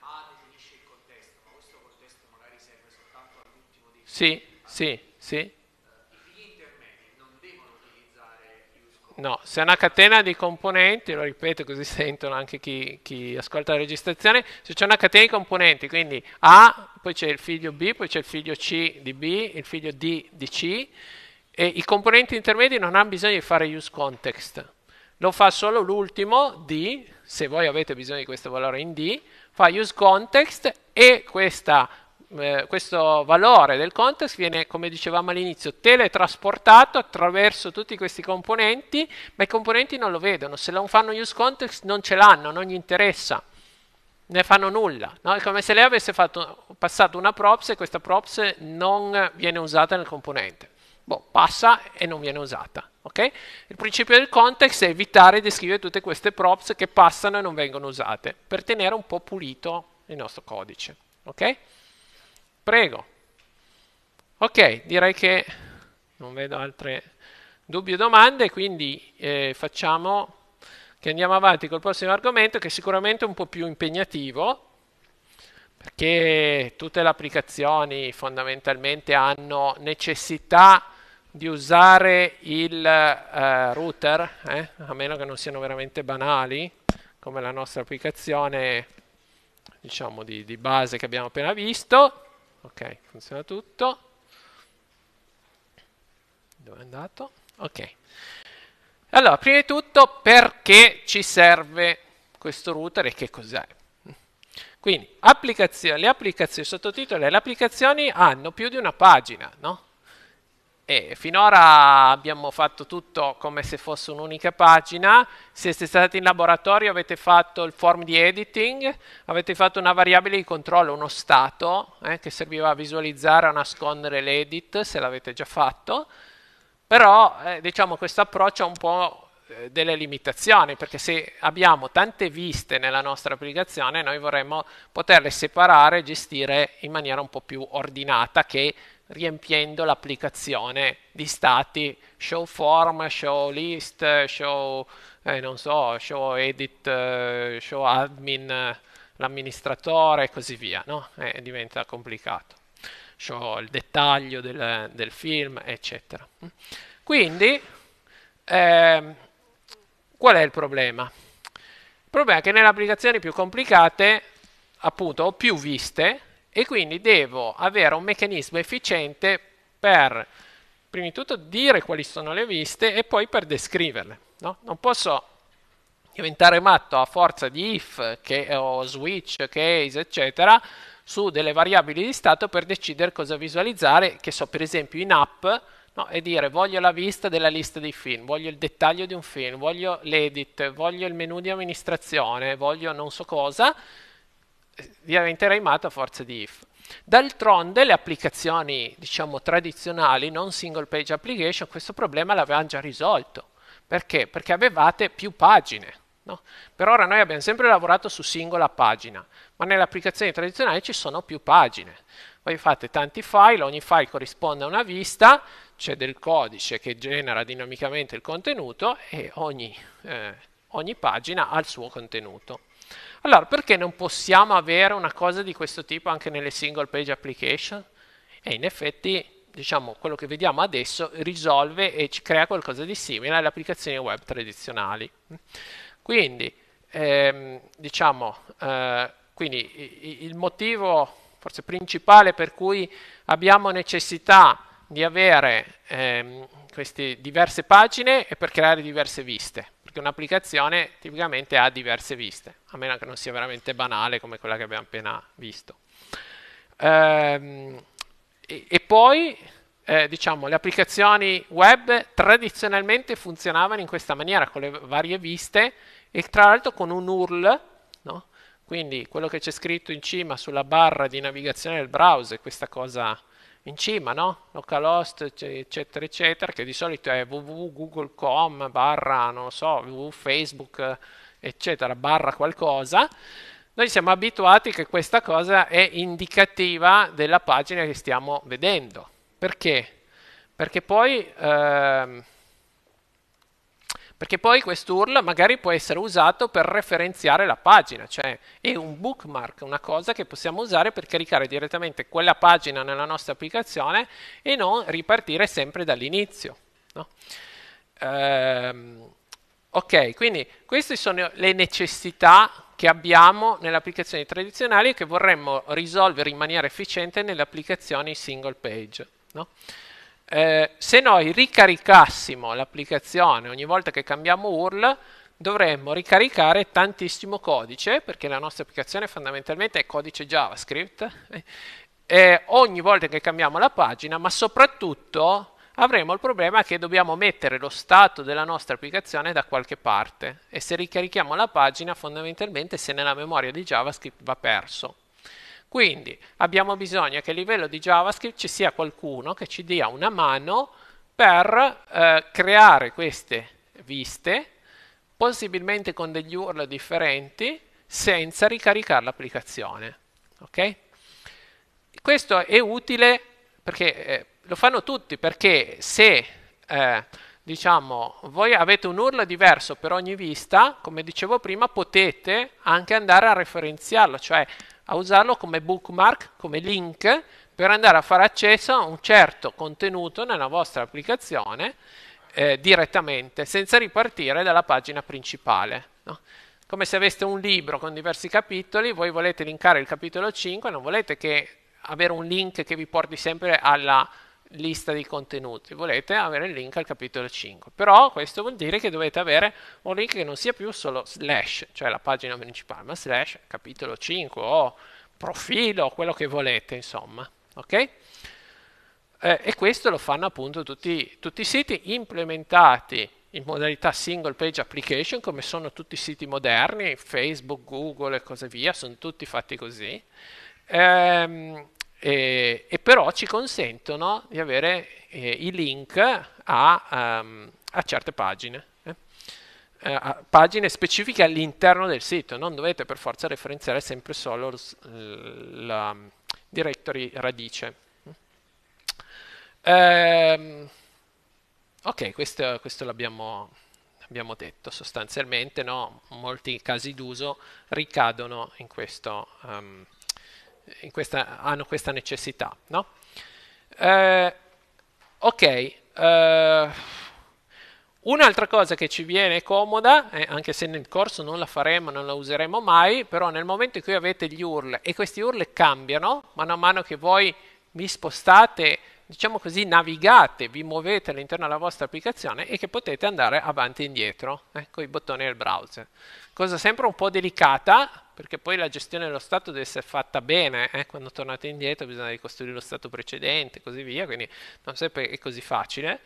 A definisce il contesto, ma questo contesto magari serve soltanto all'ultimo dei Sì, sì, sì. No, se è una catena di componenti, lo ripeto così sentono anche chi, chi ascolta la registrazione, se c'è una catena di componenti, quindi A, poi c'è il figlio B, poi c'è il figlio C di B, il figlio D di C, e i componenti intermedi non hanno bisogno di fare use context, lo fa solo l'ultimo D, se voi avete bisogno di questo valore in D, fa use context e questa eh, questo valore del context viene, come dicevamo all'inizio, teletrasportato attraverso tutti questi componenti, ma i componenti non lo vedono, se non fanno use context non ce l'hanno, non gli interessa, ne fanno nulla. No? È come se lei avesse fatto, passato una props e questa props non viene usata nel componente. Boh, passa e non viene usata. Okay? Il principio del context è evitare di scrivere tutte queste props che passano e non vengono usate, per tenere un po' pulito il nostro codice. Okay? Prego. Ok, direi che non vedo altre dubbi o domande, quindi eh, facciamo che andiamo avanti col prossimo argomento che è sicuramente un po' più impegnativo perché tutte le applicazioni fondamentalmente hanno necessità di usare il eh, router, eh, a meno che non siano veramente banali, come la nostra applicazione diciamo di, di base che abbiamo appena visto, ok, funziona tutto. Dove è andato? Ok. Allora, prima di tutto, perché ci serve questo router e che cos'è? Quindi, applicazioni, le applicazioni, sottotitoli, le applicazioni hanno più di una pagina, no? E finora abbiamo fatto tutto come se fosse un'unica pagina, se siete stati in laboratorio avete fatto il form di editing, avete fatto una variabile di controllo, uno stato, eh, che serviva a visualizzare o nascondere l'edit, se l'avete già fatto, però eh, diciamo questo approccio ha un po' eh, delle limitazioni, perché se abbiamo tante viste nella nostra applicazione, noi vorremmo poterle separare e gestire in maniera un po' più ordinata che riempiendo l'applicazione di stati show form, show list, show, eh, non so, show edit, eh, show admin, eh, l'amministratore e così via, no? eh, diventa complicato. Show il dettaglio del, del film, eccetera. Quindi, eh, qual è il problema? Il problema è che nelle applicazioni più complicate, appunto, o più viste, e quindi devo avere un meccanismo efficiente per, prima di tutto, dire quali sono le viste e poi per descriverle. No? Non posso diventare matto a forza di if che, o switch, case, eccetera, su delle variabili di stato per decidere cosa visualizzare, che so per esempio in app, no? e dire voglio la vista della lista dei film, voglio il dettaglio di un film, voglio l'edit, voglio il menu di amministrazione, voglio non so cosa, diventerà IMAT a forza di if. D'altronde le applicazioni diciamo, tradizionali, non single page application, questo problema l'avevano già risolto. Perché? Perché avevate più pagine. No? Per ora noi abbiamo sempre lavorato su singola pagina, ma nelle applicazioni tradizionali ci sono più pagine. Voi fate tanti file, ogni file corrisponde a una vista, c'è del codice che genera dinamicamente il contenuto e ogni, eh, ogni pagina ha il suo contenuto. Allora, perché non possiamo avere una cosa di questo tipo anche nelle single page application? E in effetti, diciamo, quello che vediamo adesso risolve e ci crea qualcosa di simile alle applicazioni web tradizionali. Quindi, ehm, diciamo, eh, quindi il motivo forse principale per cui abbiamo necessità di avere ehm, queste diverse pagine è per creare diverse viste perché un'applicazione tipicamente ha diverse viste, a meno che non sia veramente banale come quella che abbiamo appena visto. Ehm, e, e, poi, eh, diciamo, le applicazioni web tradizionalmente funzionavano in questa maniera, con le varie viste, e tra l'altro con un URL, no? quindi quello che c'è scritto in cima sulla barra di navigazione del browser, questa cosa in cima, no? localhost eccetera eccetera, che di solito è www.google.com barra, non so, www.facebook eccetera, barra qualcosa, noi siamo abituati che questa cosa è indicativa della pagina che stiamo vedendo. Perché? Perché poi... Ehm, perché poi quest'URL magari può essere usato per referenziare la pagina, cioè è un bookmark, una cosa che possiamo usare per caricare direttamente quella pagina nella nostra applicazione e non ripartire sempre dall'inizio. No? Ehm, ok, quindi queste sono le necessità che abbiamo nelle applicazioni tradizionali e che vorremmo risolvere in maniera efficiente nelle applicazioni single page. No? Eh, se noi ricaricassimo l'applicazione ogni volta che cambiamo URL, dovremmo ricaricare tantissimo codice, perché la nostra applicazione fondamentalmente è codice JavaScript, eh, ogni volta che cambiamo la pagina, ma soprattutto avremo il problema che dobbiamo mettere lo stato della nostra applicazione da qualche parte e se ricarichiamo la pagina fondamentalmente se nella memoria di JavaScript va perso. Quindi abbiamo bisogno che a livello di JavaScript ci sia qualcuno che ci dia una mano per eh, creare queste viste, possibilmente con degli URL differenti, senza ricaricare l'applicazione. Okay? Questo è utile perché eh, lo fanno tutti, perché se eh, diciamo, voi avete un URL diverso per ogni vista, come dicevo prima, potete anche andare a referenziarlo, cioè a usarlo come bookmark, come link per andare a fare accesso a un certo contenuto nella vostra applicazione eh, direttamente, senza ripartire dalla pagina principale. No? Come se aveste un libro con diversi capitoli, voi volete linkare il capitolo 5, non volete che avere un link che vi porti sempre alla lista di contenuti, volete avere il link al capitolo 5, però questo vuol dire che dovete avere un link che non sia più solo slash, cioè la pagina principale, ma slash capitolo 5 o profilo, quello che volete, insomma, ok? Eh, e questo lo fanno appunto tutti, tutti i siti implementati in modalità single page application, come sono tutti i siti moderni, Facebook, Google e così via, sono tutti fatti così. Ehm, e, eh, e però ci consentono di avere eh, i link a, um, a certe pagine, eh. eh? a pagine specifiche all'interno del sito, non dovete per forza referenziare sempre solo la directory radice. Eh, ok, questo, questo l'abbiamo abbiamo detto sostanzialmente, no? molti casi d'uso ricadono in questo, um, questa, hanno questa necessità. No? Eh, ok, eh, un'altra cosa che ci viene comoda, eh, anche se nel corso non la faremo, non la useremo mai, però nel momento in cui avete gli URL e questi URL cambiano, mano a mano che voi vi spostate diciamo così, navigate, vi muovete all'interno della vostra applicazione e che potete andare avanti e indietro eh, con i bottoni del browser. Cosa sempre un po' delicata, perché poi la gestione dello stato deve essere fatta bene, eh, quando tornate indietro bisogna ricostruire lo stato precedente e così via, quindi non sempre è così facile.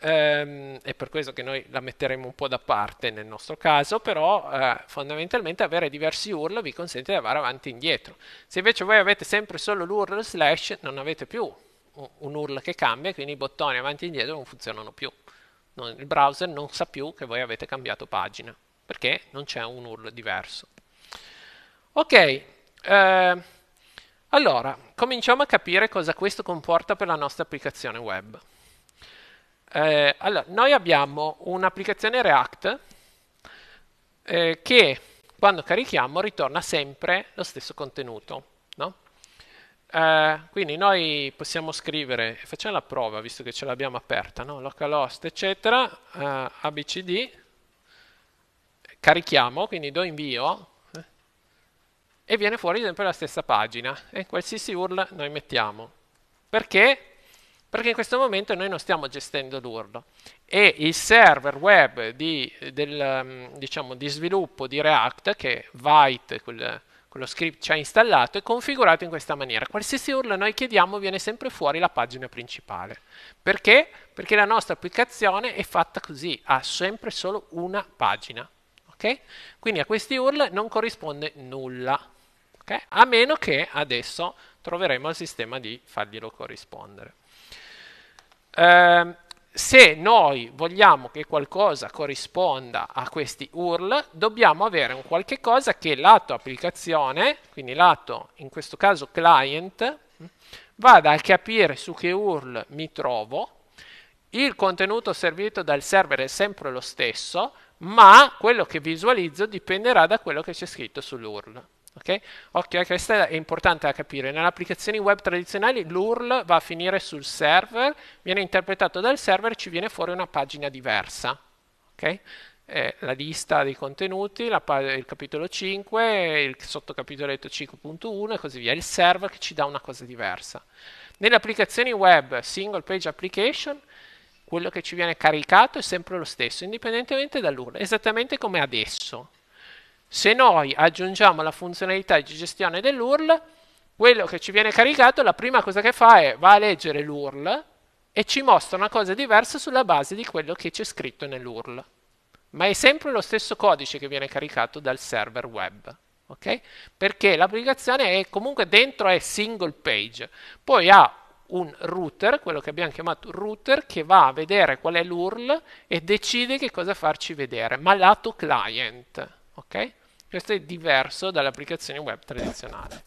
Ehm, è per questo che noi la metteremo un po' da parte nel nostro caso, però eh, fondamentalmente avere diversi URL vi consente di andare avanti e indietro. Se invece voi avete sempre solo l'URL slash non avete più un URL che cambia e quindi i bottoni avanti e indietro non funzionano più. Non, il browser non sa più che voi avete cambiato pagina perché non c'è un URL diverso. Ok, eh, allora cominciamo a capire cosa questo comporta per la nostra applicazione web. Eh, allora, noi abbiamo un'applicazione React eh, che quando carichiamo ritorna sempre lo stesso contenuto. No? Eh, quindi noi possiamo scrivere, facciamo la prova visto che ce l'abbiamo aperta, no? localhost eccetera, eh, abcd, carichiamo, quindi do invio eh, e viene fuori sempre la stessa pagina e qualsiasi URL noi mettiamo. Perché? Perché in questo momento noi non stiamo gestendo l'URL e il server web di, del, mm, diciamo, di sviluppo di React, che è Vite, quel, quello script ci ha installato e configurato in questa maniera. Qualsiasi urla noi chiediamo viene sempre fuori la pagina principale. Perché? Perché la nostra applicazione è fatta così, ha sempre solo una pagina. Okay? Quindi a questi URL non corrisponde nulla, okay? a meno che adesso troveremo il sistema di farglielo corrispondere. Ehm, se noi vogliamo che qualcosa corrisponda a questi URL, dobbiamo avere un qualche cosa che lato applicazione, quindi lato in questo caso client, vada a capire su che URL mi trovo. Il contenuto servito dal server è sempre lo stesso, ma quello che visualizzo dipenderà da quello che c'è scritto sull'URL. Okay? Occhio, anche questa è importante da capire. Nelle applicazioni web tradizionali l'URL va a finire sul server, viene interpretato dal server e ci viene fuori una pagina diversa. Okay? Eh, la lista dei contenuti, il capitolo 5, il sottocapitoletto 5.1 e così via. Il server che ci dà una cosa diversa. Nelle applicazioni web single page application quello che ci viene caricato è sempre lo stesso, indipendentemente dall'URL, esattamente come adesso. Se noi aggiungiamo la funzionalità di gestione dell'URL, quello che ci viene caricato, la prima cosa che fa è va a leggere l'URL e ci mostra una cosa diversa sulla base di quello che c'è scritto nell'URL. Ma è sempre lo stesso codice che viene caricato dal server web. Okay? Perché l'applicazione è comunque dentro è single page, poi ha un router, quello che abbiamo chiamato router, che va a vedere qual è l'URL e decide che cosa farci vedere, ma lato client. Okay? Questo è diverso dall'applicazione web tradizionale.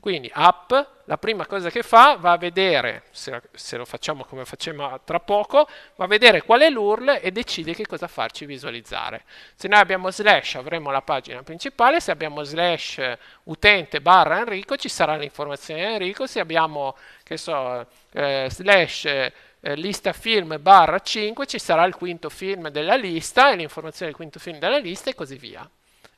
Quindi app, la prima cosa che fa va a vedere, se, se lo facciamo come facciamo tra poco, va a vedere qual è l'URL e decide che cosa farci visualizzare. Se noi abbiamo slash avremo la pagina principale, se abbiamo slash utente barra Enrico ci sarà l'informazione di Enrico, se abbiamo che so, eh, slash eh, lista film barra 5 ci sarà il quinto film della lista e l'informazione del quinto film della lista e così via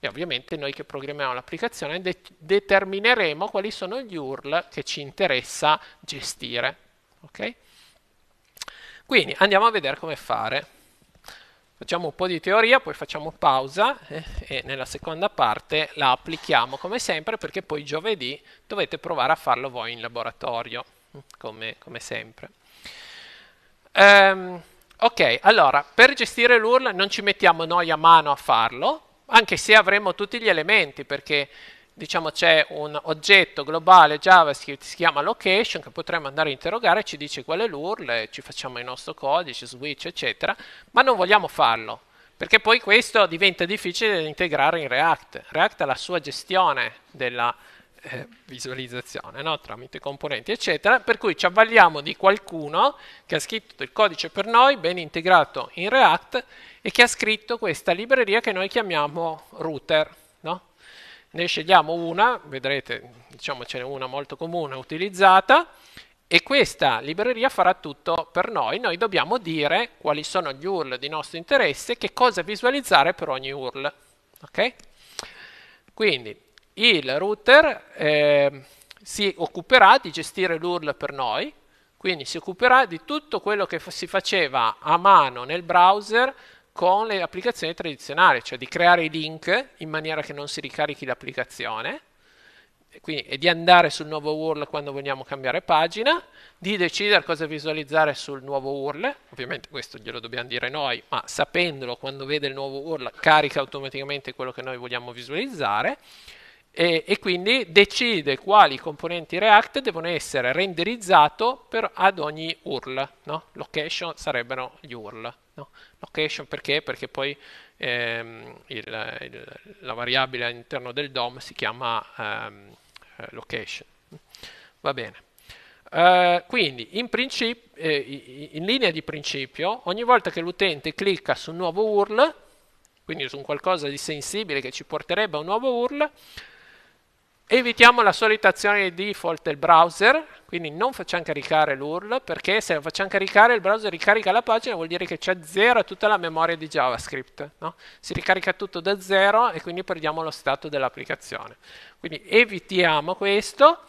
e ovviamente noi che programmiamo l'applicazione de- determineremo quali sono gli URL che ci interessa gestire. Okay? Quindi andiamo a vedere come fare. Facciamo un po' di teoria, poi facciamo pausa eh, e nella seconda parte la applichiamo come sempre perché poi giovedì dovete provare a farlo voi in laboratorio, come, come sempre. Um, ok, allora, per gestire l'URL non ci mettiamo noi a mano a farlo, anche se avremo tutti gli elementi, perché diciamo c'è un oggetto globale JavaScript si chiama location che potremmo andare a interrogare, ci dice qual è l'URL, ci facciamo il nostro codice, switch, eccetera, ma non vogliamo farlo, perché poi questo diventa difficile da integrare in React. React ha la sua gestione della eh, visualizzazione no? tramite componenti eccetera per cui ci avvaliamo di qualcuno che ha scritto il codice per noi ben integrato in React e che ha scritto questa libreria che noi chiamiamo router no? ne scegliamo una vedrete diciamo ce n'è una molto comune utilizzata e questa libreria farà tutto per noi noi dobbiamo dire quali sono gli URL di nostro interesse e che cosa visualizzare per ogni URL ok? quindi il router eh, si occuperà di gestire l'URL per noi, quindi si occuperà di tutto quello che si faceva a mano nel browser con le applicazioni tradizionali, cioè di creare i link in maniera che non si ricarichi l'applicazione, quindi, e di andare sul nuovo URL quando vogliamo cambiare pagina, di decidere cosa visualizzare sul nuovo URL, ovviamente questo glielo dobbiamo dire noi, ma sapendolo quando vede il nuovo URL carica automaticamente quello che noi vogliamo visualizzare, e, e, quindi decide quali componenti React devono essere renderizzati ad ogni URL. No? Location sarebbero gli URL. No? Location perché? Perché poi ehm, il, il, la variabile all'interno del DOM si chiama ehm, eh, location. Va bene. Uh, quindi in, eh, in, linea di principio ogni volta che l'utente clicca su un nuovo URL quindi su un qualcosa di sensibile che ci porterebbe a un nuovo URL evitiamo la solita azione di default del browser, quindi non facciamo caricare l'URL, perché se lo facciamo caricare il browser ricarica la pagina, vuol dire che c'è zero tutta la memoria di JavaScript, no? si ricarica tutto da zero e quindi perdiamo lo stato dell'applicazione. Quindi evitiamo questo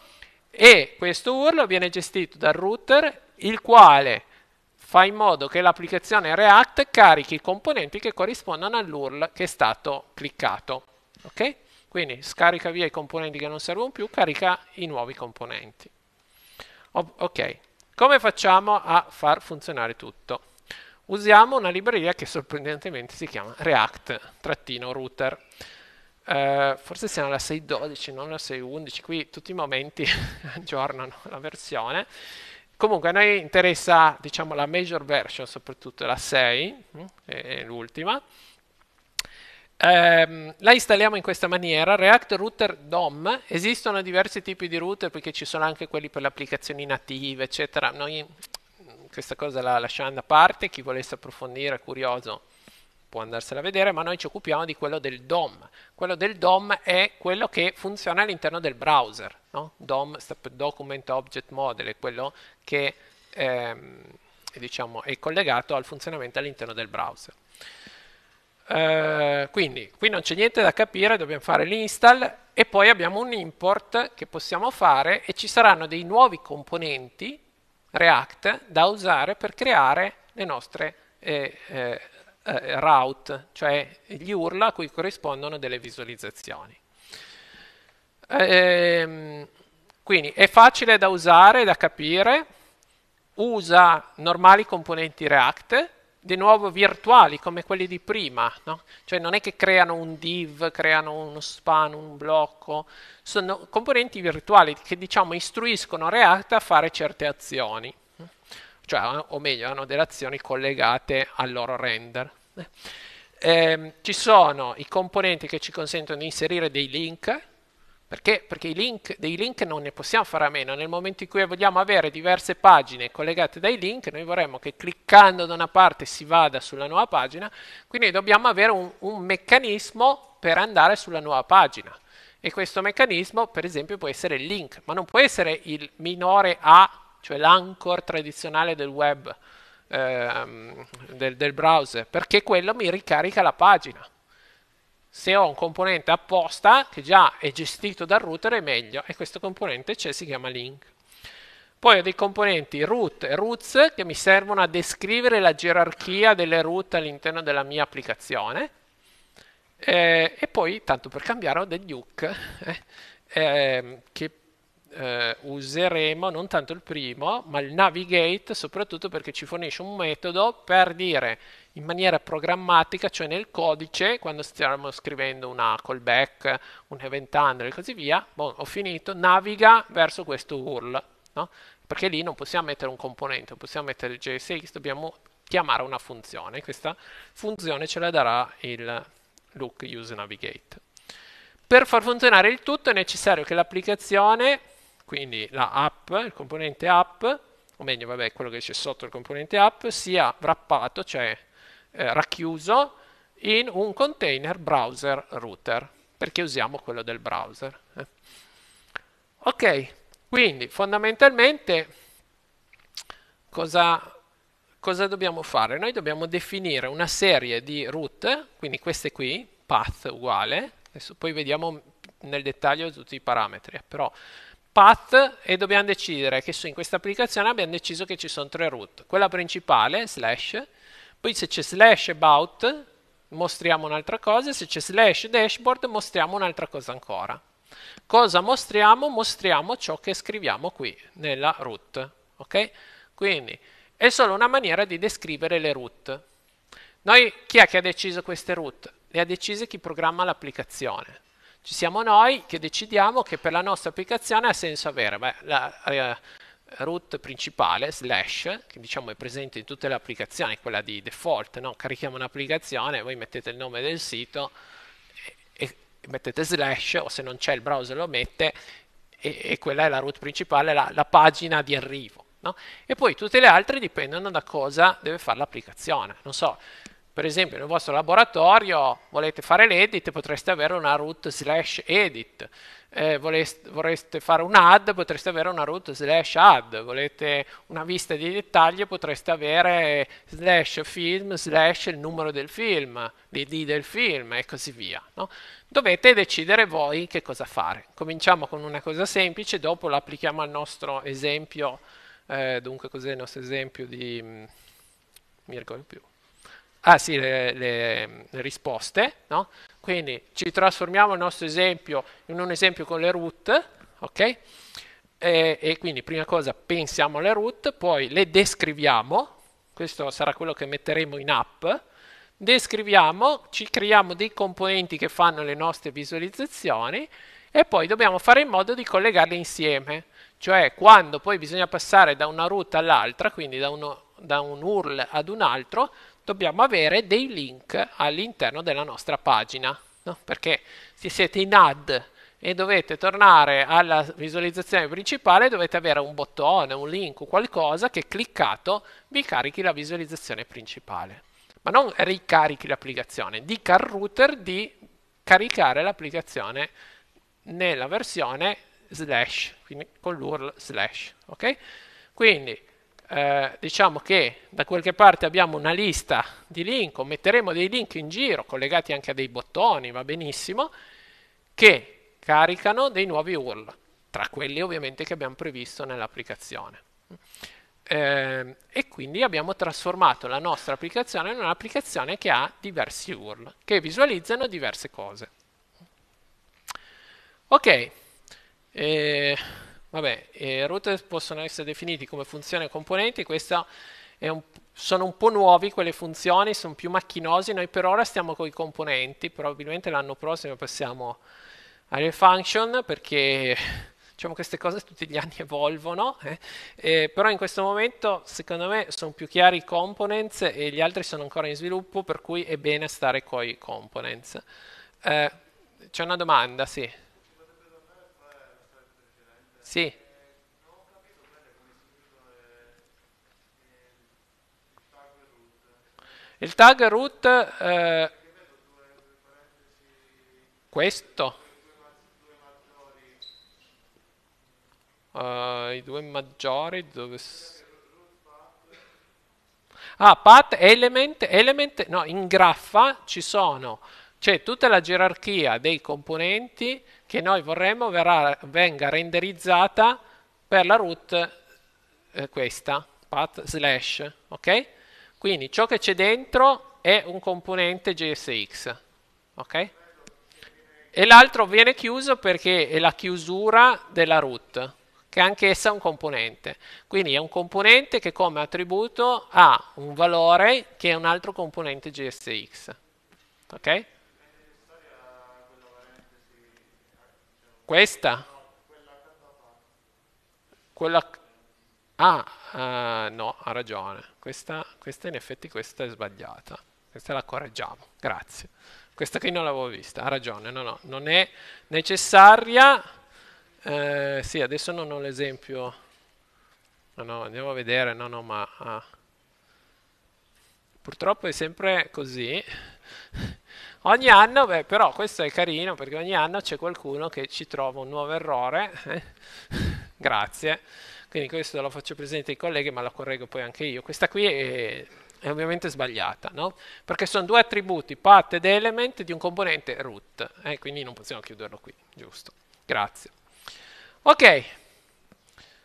e questo URL viene gestito dal router, il quale fa in modo che l'applicazione React carichi i componenti che corrispondono all'URL che è stato cliccato. Okay? Quindi scarica via i componenti che non servono più, carica i nuovi componenti. ok, come facciamo a far funzionare tutto? Usiamo una libreria che sorprendentemente si chiama React-router. Eh, forse siamo alla 6.12, non alla 6.11, qui tutti i momenti aggiornano la versione. Comunque a noi interessa diciamo, la major version, soprattutto la 6, che mm, è l'ultima, ehm, la installiamo in questa maniera. React Router DOM, esistono diversi tipi di router perché ci sono anche quelli per le applicazioni native, eccetera. Noi mm, questa cosa la lasciamo da parte, chi volesse approfondire, curioso, può andarsela a vedere, ma noi ci occupiamo di quello del DOM. Quello del DOM è quello che funziona all'interno del browser. No? DOM sta per Document Object Model, è quello che ehm, diciamo, è collegato al funzionamento all'interno del browser. Eh, quindi qui non c'è niente da capire, dobbiamo fare l'install e poi abbiamo un import che possiamo fare e ci saranno dei nuovi componenti React da usare per creare le nostre eh, eh, eh route, cioè gli URL a cui corrispondono delle visualizzazioni. Ehm, quindi è facile da usare, da capire, usa normali componenti React di nuovo virtuali come quelli di prima, no? cioè non è che creano un div, creano uno span, un blocco, sono componenti virtuali che diciamo istruiscono React a fare certe azioni, cioè, o meglio hanno delle azioni collegate al loro render. Eh, ci sono i componenti che ci consentono di inserire dei link perché? Perché link, dei link non ne possiamo fare a meno. Nel momento in cui vogliamo avere diverse pagine collegate dai link, noi vorremmo che cliccando da una parte si vada sulla nuova pagina, quindi dobbiamo avere un, un meccanismo per andare sulla nuova pagina. E questo meccanismo, per esempio, può essere il link, ma non può essere il minore A, cioè l'anchor tradizionale del web, ehm, del, del browser, perché quello mi ricarica la pagina. Se ho un componente apposta che già è gestito dal router è meglio e questo componente c'è, si chiama link. Poi ho dei componenti root e roots che mi servono a descrivere la gerarchia delle root all'interno della mia applicazione. Eh, e poi, tanto per cambiare, ho degli hook eh, ehm, eh, che useremo non tanto il primo, ma il navigate, soprattutto perché ci fornisce un metodo per dire in maniera programmatica, cioè nel codice, quando stiamo scrivendo una callback, un event handler e così via, bon, ho finito, naviga verso questo URL, no? perché lì non possiamo mettere un componente, non possiamo mettere il JSX, dobbiamo chiamare una funzione, questa funzione ce la darà il look use navigate. Per far funzionare il tutto è necessario che l'applicazione, quindi la app, il componente app, o meglio, vabbè, quello che c'è sotto il componente app, sia wrappato, cioè eh, racchiuso in un container browser router, perché usiamo quello del browser. Eh. Ok, quindi fondamentalmente cosa, cosa dobbiamo fare? Noi dobbiamo definire una serie di route, quindi queste qui, path uguale, adesso poi vediamo nel dettaglio tutti i parametri, eh, però path e dobbiamo decidere che su, in questa applicazione abbiamo deciso che ci sono tre route, quella principale slash poi se c'è slash about mostriamo un'altra cosa, se c'è slash dashboard mostriamo un'altra cosa ancora. Cosa mostriamo? Mostriamo ciò che scriviamo qui nella root. Okay? Quindi è solo una maniera di descrivere le root. Noi, chi è che ha deciso queste root? Le ha decise chi programma l'applicazione. Ci siamo noi che decidiamo che per la nostra applicazione ha senso avere. Beh, la, eh, root principale, slash, che diciamo è presente in tutte le applicazioni, quella di default, no? carichiamo un'applicazione, voi mettete il nome del sito e, e mettete slash, o se non c'è il browser lo mette, e, e quella è la root principale, la, la pagina di arrivo. No? E poi tutte le altre dipendono da cosa deve fare l'applicazione. Non so, per esempio nel vostro laboratorio volete fare l'edit, potreste avere una root slash edit, eh, voleste, vorreste fare un add, potreste avere una root slash add, volete una vista di dettaglio, potreste avere slash film, slash il numero del film, l'id del film e così via. No? Dovete decidere voi che cosa fare. Cominciamo con una cosa semplice, dopo la applichiamo al nostro esempio, eh, dunque cos'è il nostro esempio di... Mm, mi ricordo più ah sì, le, le, le risposte, no? Quindi ci trasformiamo il nostro esempio in un esempio con le root, ok? E, e, quindi prima cosa pensiamo alle root, poi le descriviamo, questo sarà quello che metteremo in app, descriviamo, ci creiamo dei componenti che fanno le nostre visualizzazioni e poi dobbiamo fare in modo di collegarle insieme, cioè quando poi bisogna passare da una root all'altra, quindi da, uno, da un URL ad un altro, dobbiamo avere dei link all'interno della nostra pagina, no? perché se siete in ad e dovete tornare alla visualizzazione principale dovete avere un bottone, un link o qualcosa che cliccato vi carichi la visualizzazione principale. Ma non ricarichi l'applicazione, dica al router di caricare l'applicazione nella versione slash, quindi con l'URL slash. Okay? Quindi eh, diciamo che da qualche parte abbiamo una lista di link o metteremo dei link in giro collegati anche a dei bottoni, va benissimo, che caricano dei nuovi URL, tra quelli ovviamente che abbiamo previsto nell'applicazione. Eh, e quindi abbiamo trasformato la nostra applicazione in un'applicazione che ha diversi URL, che visualizzano diverse cose. Ok, eh, Vabbè, eh, router possono essere definiti come funzioni e componenti, questa un, sono un po' nuovi quelle funzioni, sono più macchinosi, noi per ora stiamo con i componenti, probabilmente l'anno prossimo passiamo alle function perché diciamo queste cose tutti gli anni evolvono, eh? Eh, però in questo momento secondo me sono più chiari i components e gli altri sono ancora in sviluppo, per cui è bene stare con i components. Eh, c'è una domanda, sì. Sì. Il tag root, eh, questo, uh, i due maggiori dove... Ah, path, element, element, no, in graffa ci sono, c'è cioè tutta la gerarchia dei componenti che noi vorremmo verrà, venga renderizzata per la root eh, questa, path slash, ok? Quindi ciò che c'è dentro è un componente JSX, ok? E l'altro viene chiuso perché è la chiusura della root, che anch'essa è un componente. Quindi è un componente che come attributo ha un valore che è un altro componente JSX, ok? Questa? Quella... Ah, uh, no, ha ragione. Questa, questa in effetti questa è sbagliata. Questa la correggiamo, grazie. Questa qui non l'avevo vista, ha ragione, no, no, non è necessaria. Eh, sì, adesso non ho l'esempio. No, no, andiamo a vedere, no, no, ma... Ah. Purtroppo è sempre così Ogni anno, beh, però questo è carino perché ogni anno c'è qualcuno che ci trova un nuovo errore. Eh. Grazie. Quindi questo lo faccio presente ai colleghi, ma lo correggo poi anche io. Questa qui è, è ovviamente sbagliata, no? Perché sono due attributi, path ed element, di un componente root. Eh? Quindi non possiamo chiuderlo qui, giusto? Grazie. Ok.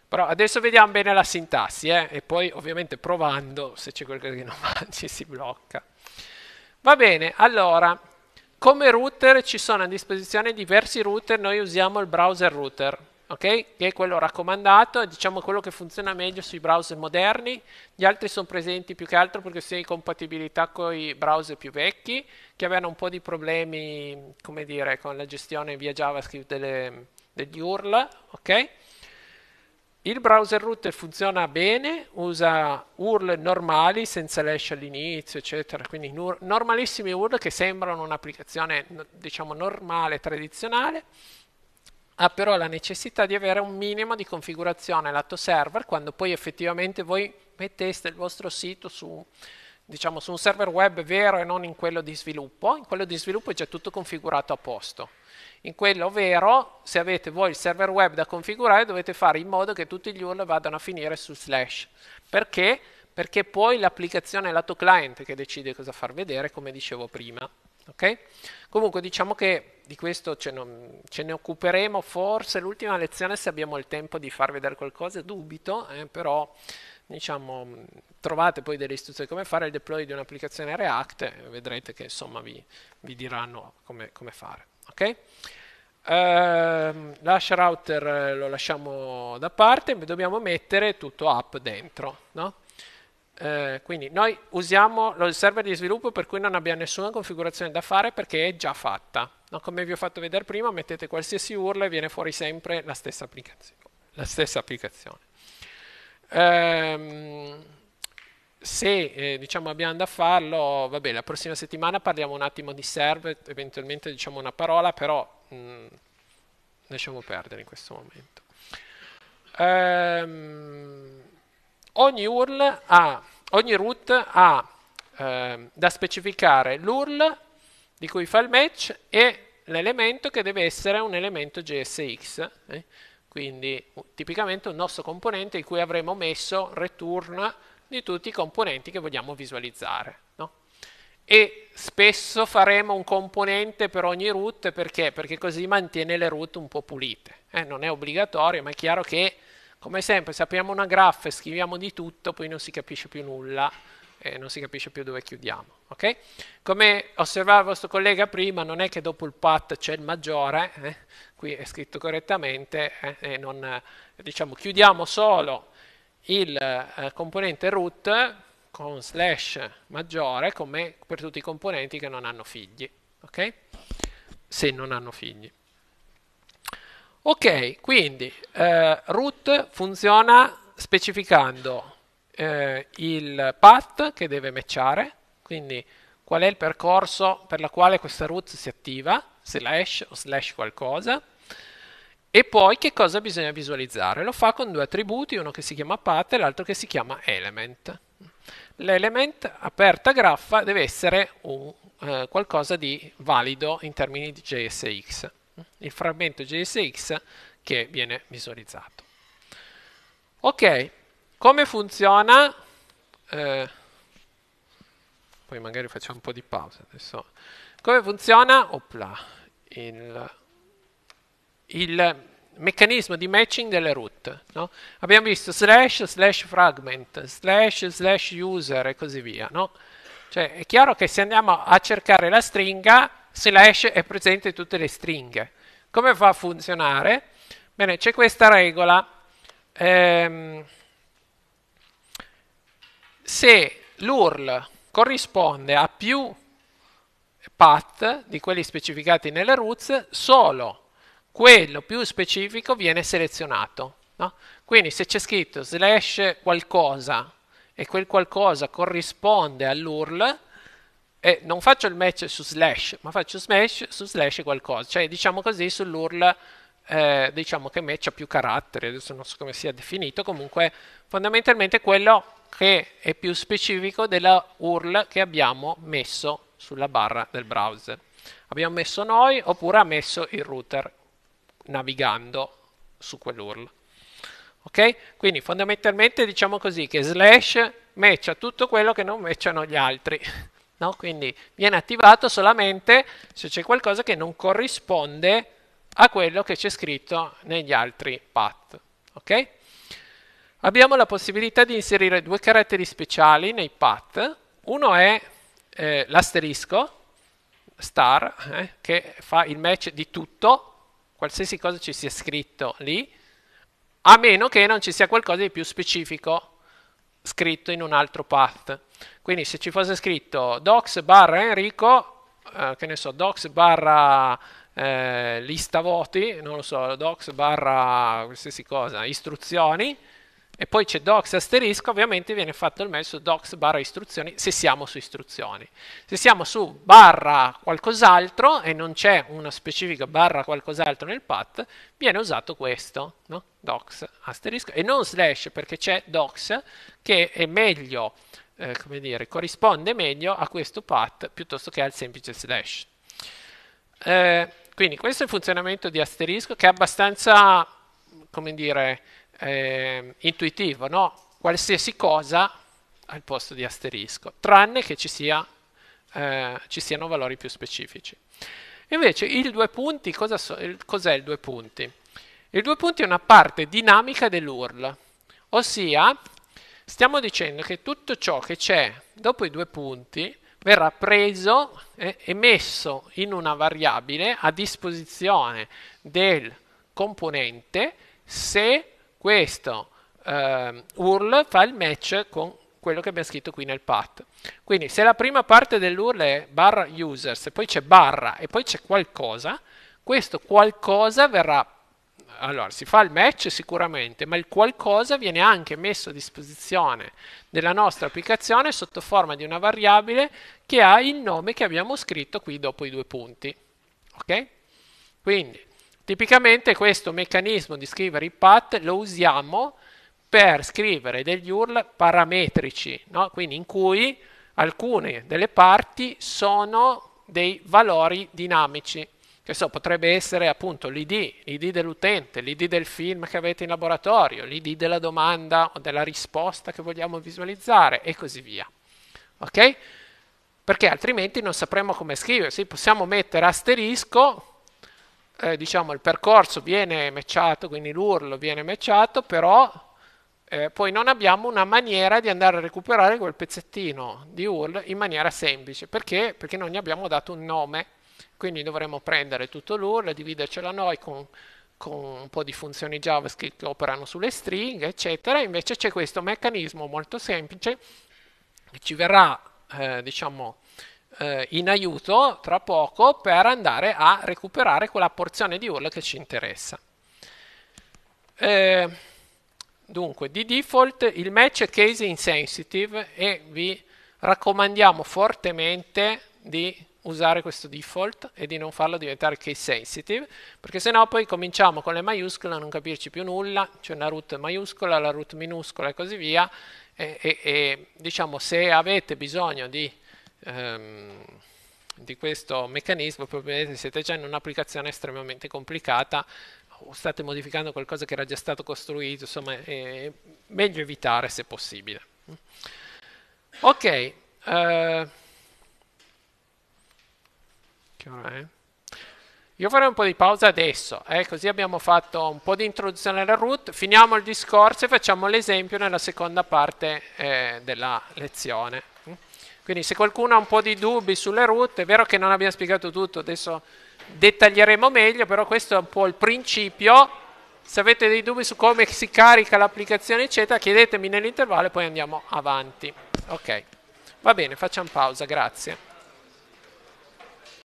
Però adesso vediamo bene la sintassi, eh? e poi ovviamente provando, se c'è qualcosa che non va, ci si blocca. Va bene, allora, come router ci sono a disposizione diversi router, noi usiamo il browser router, okay? che è quello raccomandato, è diciamo quello che funziona meglio sui browser moderni, gli altri sono presenti più che altro per questioni di compatibilità con i browser più vecchi, che avevano un po' di problemi, come dire, con la gestione via JavaScript delle, degli URL, ok? Il browser root funziona bene, usa URL normali senza l'hash all'inizio, eccetera, quindi normalissimi URL che sembrano un'applicazione diciamo normale, tradizionale, ha però la necessità di avere un minimo di configurazione lato server quando poi effettivamente voi metteste il vostro sito su, diciamo, su un server web vero e non in quello di sviluppo, in quello di sviluppo è già tutto configurato a posto. In quello vero, se avete voi il server web da configurare, dovete fare in modo che tutti gli URL vadano a finire su slash. Perché? Perché poi l'applicazione è lato client che decide cosa far vedere, come dicevo prima. Okay? Comunque diciamo che di questo ce, non, ce ne occuperemo forse l'ultima lezione se abbiamo il tempo di far vedere qualcosa, dubito, eh, però diciamo, trovate poi delle istruzioni come fare il deploy di un'applicazione React eh, vedrete che insomma vi, vi diranno come, come fare. Okay? Uh, ehm, l'ash router eh, lo lasciamo da parte, dobbiamo mettere tutto app dentro. No? Uh, quindi noi usiamo il server di sviluppo per cui non abbiamo nessuna configurazione da fare perché è già fatta. No? Come vi ho fatto vedere prima, mettete qualsiasi URL e viene fuori sempre la stessa applicazione. La stessa applicazione. Um, se eh, diciamo, abbiamo da farlo, vabbè, la prossima settimana parliamo un attimo di serve, eventualmente diciamo una parola, però mh, mm, lasciamo perdere in questo momento. Ehm, ogni URL ha, ogni root ha eh, da specificare l'URL di cui fa il match e l'elemento che deve essere un elemento JSX. Eh? Quindi tipicamente un nostro componente in cui avremo messo return di tutti i componenti che vogliamo visualizzare. No? E spesso faremo un componente per ogni root perché? Perché così mantiene le root un po' pulite. Eh, non è obbligatorio, ma è chiaro che, come sempre, se apriamo una graffa e scriviamo di tutto, poi non si capisce più nulla e non si capisce più dove chiudiamo. Okay? Come osservava il vostro collega prima, non è che dopo il path c'è il maggiore, eh? qui è scritto correttamente, eh? non, diciamo, chiudiamo solo il eh, componente root con slash maggiore come per tutti i componenti che non hanno figli, ok? Se non hanno figli. Ok, quindi eh, root funziona specificando eh, il path che deve matchare, quindi qual è il percorso per la quale questa root si attiva, slash o slash qualcosa, e poi che cosa bisogna visualizzare? Lo fa con due attributi, uno che si chiama path e l'altro che si chiama element. L'element aperta graffa deve essere un, eh, qualcosa di valido in termini di JSX, il frammento JSX che viene visualizzato. Ok, come funziona? Eh, poi magari facciamo un po' di pausa adesso. Come funziona? Opla, il il meccanismo di matching delle root. No? Abbiamo visto slash, slash fragment, slash, slash user e così via. No? Cioè, è chiaro che se andiamo a cercare la stringa, slash è presente in tutte le stringhe. Come fa a funzionare? Bene, c'è questa regola. Ehm, se l'URL corrisponde a più path di quelli specificati nelle roots, solo quello più specifico viene selezionato. No? Quindi se c'è scritto slash qualcosa e quel qualcosa corrisponde all'URL, eh, non faccio il match su slash, ma faccio smash su slash qualcosa, cioè diciamo così sull'URL eh, diciamo che match ha più caratteri, adesso non so come sia definito, comunque fondamentalmente quello che è più specifico della URL che abbiamo messo sulla barra del browser. Abbiamo messo noi oppure ha messo il router navigando su quell'URL. Ok? Quindi fondamentalmente diciamo così che slash matcha tutto quello che non matchano gli altri. No? Quindi viene attivato solamente se c'è qualcosa che non corrisponde a quello che c'è scritto negli altri path. Ok? Abbiamo la possibilità di inserire due caratteri speciali nei path. Uno è eh, l'asterisco, star, eh, che fa il match di tutto, qualsiasi cosa ci sia scritto lì, a meno che non ci sia qualcosa di più specifico scritto in un altro path. Quindi se ci fosse scritto docs barra Enrico, eh, che ne so, docs barra eh, lista voti, non lo so, docs barra qualsiasi cosa, istruzioni, e poi c'è docs asterisco, ovviamente viene fatto il mail su docs barra istruzioni se siamo su istruzioni. Se siamo su barra qualcos'altro e non c'è una specifica barra qualcos'altro nel path, viene usato questo, no? docs asterisco, e non slash perché c'è docs che è meglio, eh, come dire, corrisponde meglio a questo path piuttosto che al semplice slash. Eh, quindi questo è il funzionamento di asterisco che è abbastanza, come dire, eh, intuitivo, no? Qualsiasi cosa al posto di asterisco, tranne che ci, sia, eh, ci siano valori più specifici. Invece il due punti, cosa so, il, cos'è il due punti? Il due punti è una parte dinamica dell'URL, ossia stiamo dicendo che tutto ciò che c'è dopo i due punti verrà preso eh, e messo in una variabile a disposizione del componente se questo eh, URL fa il match con quello che abbiamo scritto qui nel path. Quindi se la prima parte dell'URL è barra users, poi c'è barra e poi c'è qualcosa, questo qualcosa verrà allora si fa il match sicuramente, ma il qualcosa viene anche messo a disposizione della nostra applicazione sotto forma di una variabile che ha il nome che abbiamo scritto qui dopo i due punti. Ok? Quindi Tipicamente questo meccanismo di scrivere i path lo usiamo per scrivere degli URL parametrici, no? quindi in cui alcune delle parti sono dei valori dinamici. Che so, potrebbe essere appunto l'ID, l'ID dell'utente, l'ID del film che avete in laboratorio, l'ID della domanda o della risposta che vogliamo visualizzare e così via. Ok? Perché altrimenti non sapremo come scrivere. Sì, possiamo mettere asterisco eh, diciamo, il percorso viene matchato, quindi l'URL viene matchato, però eh, poi non abbiamo una maniera di andare a recuperare quel pezzettino di URL in maniera semplice. Perché? Perché non gli abbiamo dato un nome. Quindi dovremmo prendere tutto l'URL, dividercela noi con, con un po' di funzioni JavaScript che operano sulle stringhe, eccetera. Invece c'è questo meccanismo molto semplice che ci verrà, eh, diciamo, eh, in aiuto tra poco per andare a recuperare quella porzione di URL che ci interessa. Eh, dunque, di default il match è case insensitive e vi raccomandiamo fortemente di usare questo default e di non farlo diventare case sensitive perché sennò poi cominciamo con le maiuscole a non capirci più nulla c'è una root maiuscola, la root minuscola e così via e, e, e diciamo se avete bisogno di ehm, di questo meccanismo probabilmente siete già in un'applicazione estremamente complicata o state modificando qualcosa che era già stato costruito, insomma è meglio evitare se possibile. Ok, eh, che ora è? Io farei un po' di pausa adesso, eh, così abbiamo fatto un po' di introduzione alla root, finiamo il discorso e facciamo l'esempio nella seconda parte eh, della lezione. Quindi se qualcuno ha un po' di dubbi sulle route, è vero che non abbiamo spiegato tutto, adesso dettaglieremo meglio, però questo è un po' il principio. Se avete dei dubbi su come si carica l'applicazione, eccetera, chiedetemi nell'intervallo e poi andiamo avanti. Ok, va bene, facciamo pausa, grazie.